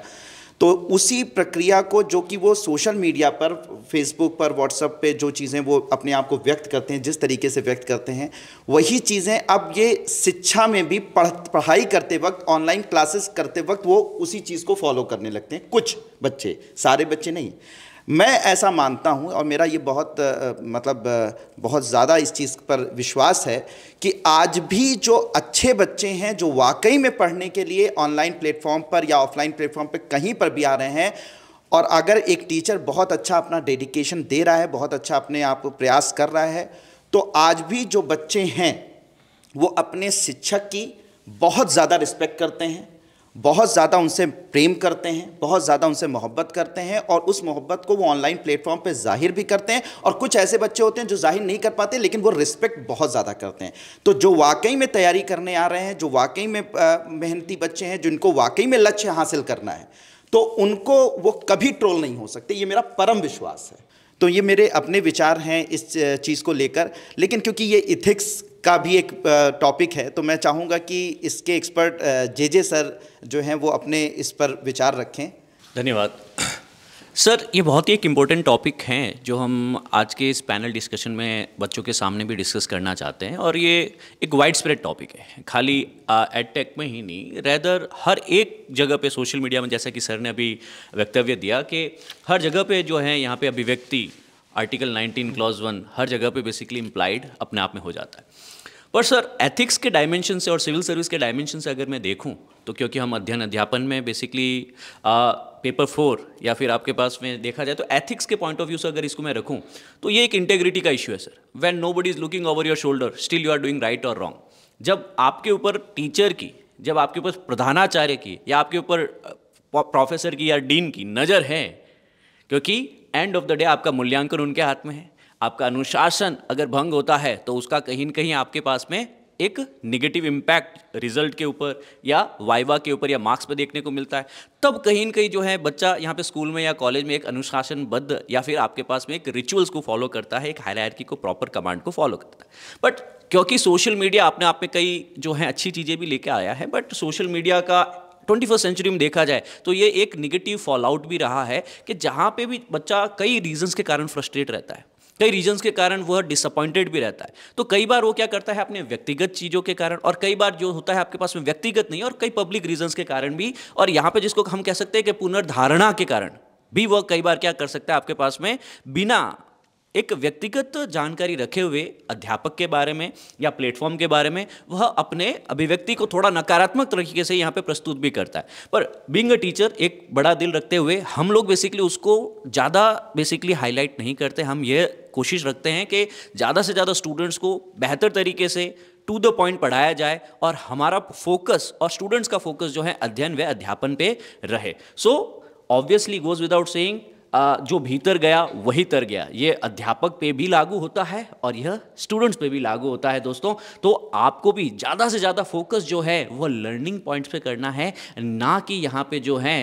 तो उसी प्रक्रिया को जो कि वो सोशल मीडिया पर फेसबुक पर व्हाट्सअप पे जो चीज़ें वो अपने आप को व्यक्त करते हैं जिस तरीके से व्यक्त करते हैं वही चीज़ें अब ये शिक्षा में भी पढ़ पढ़ाई करते वक्त ऑनलाइन क्लासेस करते वक्त वो उसी चीज़ को फॉलो करने लगते हैं कुछ बच्चे सारे बच्चे नहीं मैं ऐसा मानता हूँ और मेरा ये बहुत मतलब बहुत ज़्यादा इस चीज़ पर विश्वास है कि आज भी जो अच्छे बच्चे हैं जो वाकई में पढ़ने के लिए ऑनलाइन प्लेटफॉर्म पर या ऑफलाइन प्लेटफॉर्म पर कहीं पर भी आ रहे हैं और अगर एक टीचर बहुत अच्छा अपना डेडिकेशन दे रहा है बहुत अच्छा अपने आप प्रयास कर रहा है तो आज भी जो बच्चे हैं वो अपने शिक्षक की बहुत ज़्यादा रिस्पेक्ट करते हैं बहुत ज़्यादा उनसे प्रेम करते हैं बहुत ज़्यादा उनसे मोहब्बत करते हैं और उस मोहब्बत को वो ऑनलाइन प्लेटफॉर्म पे जाहिर भी करते हैं और कुछ ऐसे बच्चे होते हैं जो जाहिर नहीं कर पाते लेकिन वो रिस्पेक्ट बहुत ज़्यादा करते हैं तो जो वाकई में तैयारी करने आ रहे हैं जो वाकई में मेहनती बच्चे हैं जिनको वाकई में लक्ष्य हासिल करना है तो उनको वो कभी ट्रोल नहीं हो सकते ये मेरा परम विश्वास है तो ये मेरे अपने विचार हैं इस चीज़ को लेकर लेकिन क्योंकि ये इथिक्स का भी एक टॉपिक है तो मैं चाहूँगा कि इसके एक्सपर्ट जे जे सर जो हैं वो अपने इस पर विचार रखें धन्यवाद सर ये बहुत ही एक इम्पोर्टेंट टॉपिक हैं जो हम आज के इस पैनल डिस्कशन में बच्चों के सामने भी डिस्कस करना चाहते हैं और ये एक वाइड स्प्रेड टॉपिक है खाली एडटेक में ही नहीं रेदर हर एक जगह पे सोशल मीडिया में जैसा कि सर ने अभी वक्तव्य दिया कि हर जगह पे जो है यहाँ पे अभिव्यक्ति आर्टिकल 19 क्लॉज वन हर जगह पे बेसिकली इम्प्लाइड अपने आप में हो जाता है पर सर एथिक्स के डायमेंशन से और सिविल सर्विस के डायमेंशन से अगर मैं देखूं तो क्योंकि हम अध्ययन अध्यापन में बेसिकली पेपर फोर या फिर आपके पास में देखा जाए तो एथिक्स के पॉइंट ऑफ व्यू से अगर इसको मैं रखूं तो ये एक इंटेग्रिटी का इशू है sir when nobody is looking over your shoulder still you are doing right और रॉन्ग जब आपके ऊपर टीचर की जब आपके ऊपर प्रधानाचार्य की या आपके ऊपर प्रोफेसर की या डीन की नज़र है क्योंकि एंड ऑफ द डे आपका मूल्यांकन उनके हाथ में है आपका अनुशासन अगर भंग होता है तो उसका कहीं ना कहीं आपके पास में एक निगेटिव इम्पैक्ट रिजल्ट के ऊपर या वाइवा के ऊपर या मार्क्स पर देखने को मिलता है तब कहीं ना कहीं जो है बच्चा यहाँ पे स्कूल में या कॉलेज में एक अनुशासनबद्ध या फिर आपके पास में एक रिचुअल्स को फॉलो करता है एक हायरार्की को प्रॉपर कमांड को फॉलो करता है बट क्योंकि सोशल मीडिया अपने आप में कई जो है अच्छी चीज़ें भी लेके आया है बट सोशल मीडिया का ट्वेंटी फर्स्ट सेंचुरी में देखा जाए तो ये एक निगेटिव फॉल आउट भी रहा है कि जहाँ पे भी बच्चा कई रीजंस के कारण फ्रस्ट्रेट रहता है कई रीजंस के कारण वह डिसअपॉइंटेड भी रहता है तो कई बार वो क्या करता है अपने व्यक्तिगत चीज़ों के कारण और कई बार जो होता है आपके पास में व्यक्तिगत नहीं और कई पब्लिक रीजंस के कारण भी और यहाँ पर जिसको हम कह सकते हैं कि पुनर्धारणा के कारण भी वह कई बार क्या कर सकता है आपके पास में बिना एक व्यक्तिगत जानकारी रखे हुए अध्यापक के बारे में या प्लेटफॉर्म के बारे में वह अपने अभिव्यक्ति को थोड़ा नकारात्मक तरीके से यहाँ पे प्रस्तुत भी करता है पर बींग अ टीचर एक बड़ा दिल रखते हुए हम लोग बेसिकली उसको ज़्यादा बेसिकली हाईलाइट नहीं करते हम ये कोशिश रखते हैं कि ज़्यादा से ज़्यादा स्टूडेंट्स को बेहतर तरीके से टू द पॉइंट पढ़ाया जाए और हमारा फोकस और स्टूडेंट्स का फोकस जो है अध्ययन व अध्यापन पे रहे so obviously goes without saying जो भीतर गया वही तर गया ये अध्यापक पे भी लागू होता है और यह स्टूडेंट्स पे भी लागू होता है दोस्तों तो आपको भी ज़्यादा से ज़्यादा फोकस जो है वह लर्निंग पॉइंट्स पे करना है ना कि यहाँ पे जो है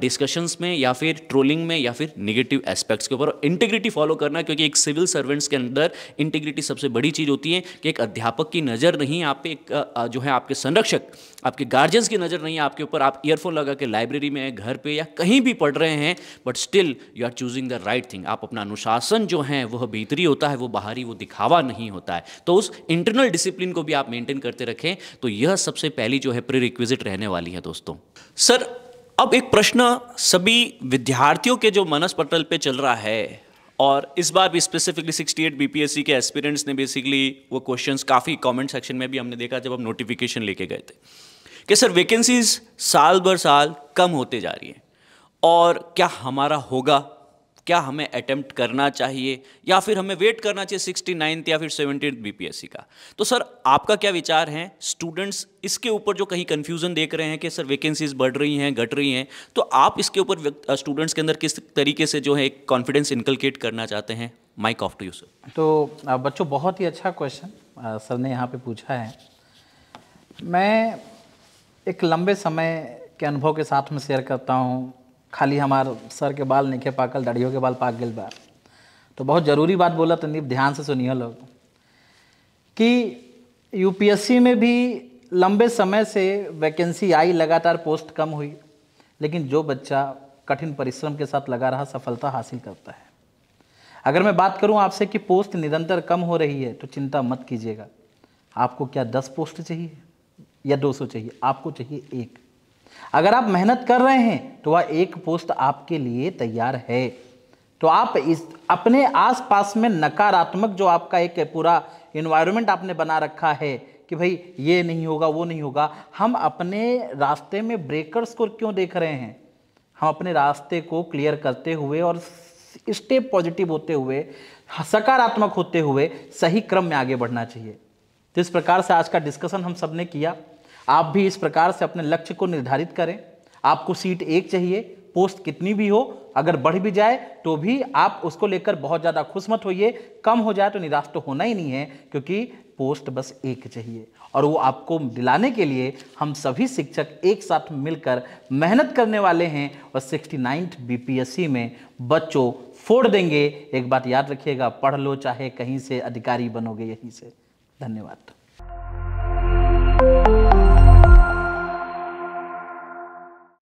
डिस्कशंस में या फिर ट्रोलिंग में या फिर निगेटिव एस्पेक्ट्स के ऊपर इंटीग्रिटी फॉलो करना क्योंकि एक सिविल सर्वेंट्स के अंदर इंटीग्रिटी सबसे बड़ी चीज़ होती है कि एक अध्यापक की नज़र नहीं आप पे एक जो है आपके संरक्षक आपके गार्जियंस की नज़र नहीं आपके ऊपर आप ईयरफोन लगा के लाइब्रेरी में घर पर या कहीं भी पढ़ रहे हैं but still you are choosing the right thing आप अपना अनुशासन जो है वह बेहतरी होता है वो बाहरी वो दिखावा नहीं होता है तो उस इंटरनल डिसिप्लिन को भी आप मेंटेन करते रखें तो यह सबसे पहली जो है प्री रिक्विजिट रहने वाली है दोस्तों सर अब एक प्रश्न सभी विद्यार्थियों के जो मनस पटल पे चल रहा है और इस बार भी स्पेसिफिकली 68 बीपीएससी के एस्पिरेंट्स ने बेसिकली वो क्वेश्चंस काफ़ी कमेंट सेक्शन में भी हमने देखा जब हम नोटिफिकेशन लेके गए थे कि सर वैकेंसीज साल भर साल कम होते जा रही है और क्या हमारा होगा क्या हमें अटैम्प्ट करना चाहिए या फिर हमें वेट करना चाहिए सिक्सटी नाइन्थ या फिर सेवेंटी बीपीएससी का तो सर आपका क्या विचार है स्टूडेंट्स इसके ऊपर जो कहीं कन्फ्यूजन देख रहे हैं कि सर वैकेंसीज बढ़ रही हैं घट रही हैं तो आप इसके ऊपर स्टूडेंट्स के अंदर किस तरीके से जो है एक कॉन्फिडेंस इनकलकेट करना चाहते हैं mic off to you sir तो बच्चों बहुत ही अच्छा क्वेश्चन सर ने यहाँ पे पूछा है मैं एक लंबे समय के अनुभव के साथ में शेयर करता हूँ खाली हमार सर के बाल नहीं पाकल दाढ़ियों के बाल पाक गए बा तो बहुत ज़रूरी बात बोला तंदीप तो ध्यान से सुनिए लोग कि यूपीएससी में भी लंबे समय से वैकेंसी आई लगातार पोस्ट कम हुई लेकिन जो बच्चा कठिन परिश्रम के साथ लगा रहा सफलता हासिल करता है अगर मैं बात करूं आपसे कि पोस्ट निरंतर कम हो रही है तो चिंता मत कीजिएगा आपको क्या दस पोस्ट चाहिए या दो सौ चाहिए आपको चाहिए एक अगर आप मेहनत कर रहे हैं तो वह एक पोस्ट आपके लिए तैयार है तो आप इस अपने आसपास में नकारात्मक जो आपका एक पूरा इन्वायरमेंट आपने बना रखा है कि भाई ये नहीं होगा वो नहीं होगा हम अपने रास्ते में ब्रेकर्स को क्यों देख रहे हैं हम अपने रास्ते को क्लियर करते हुए और स्टेप पॉजिटिव होते हुए सकारात्मक होते हुए सही क्रम में आगे बढ़ना चाहिए तो इस प्रकार से आज का डिस्कशन हम सब ने किया आप भी इस प्रकार से अपने लक्ष्य को निर्धारित करें आपको सीट एक चाहिए पोस्ट कितनी भी हो अगर बढ़ भी जाए तो भी आप उसको लेकर बहुत ज़्यादा खुश मत होइए कम हो जाए तो निराश तो होना ही नहीं है क्योंकि पोस्ट बस एक चाहिए और वो आपको दिलाने के लिए हम सभी शिक्षक एक साथ मिलकर मेहनत करने वाले हैं और सिक्सटी नाइन्थ बी में बच्चों फोड़ देंगे एक बात याद रखिएगा पढ़ लो चाहे कहीं से अधिकारी बनोगे यहीं से धन्यवाद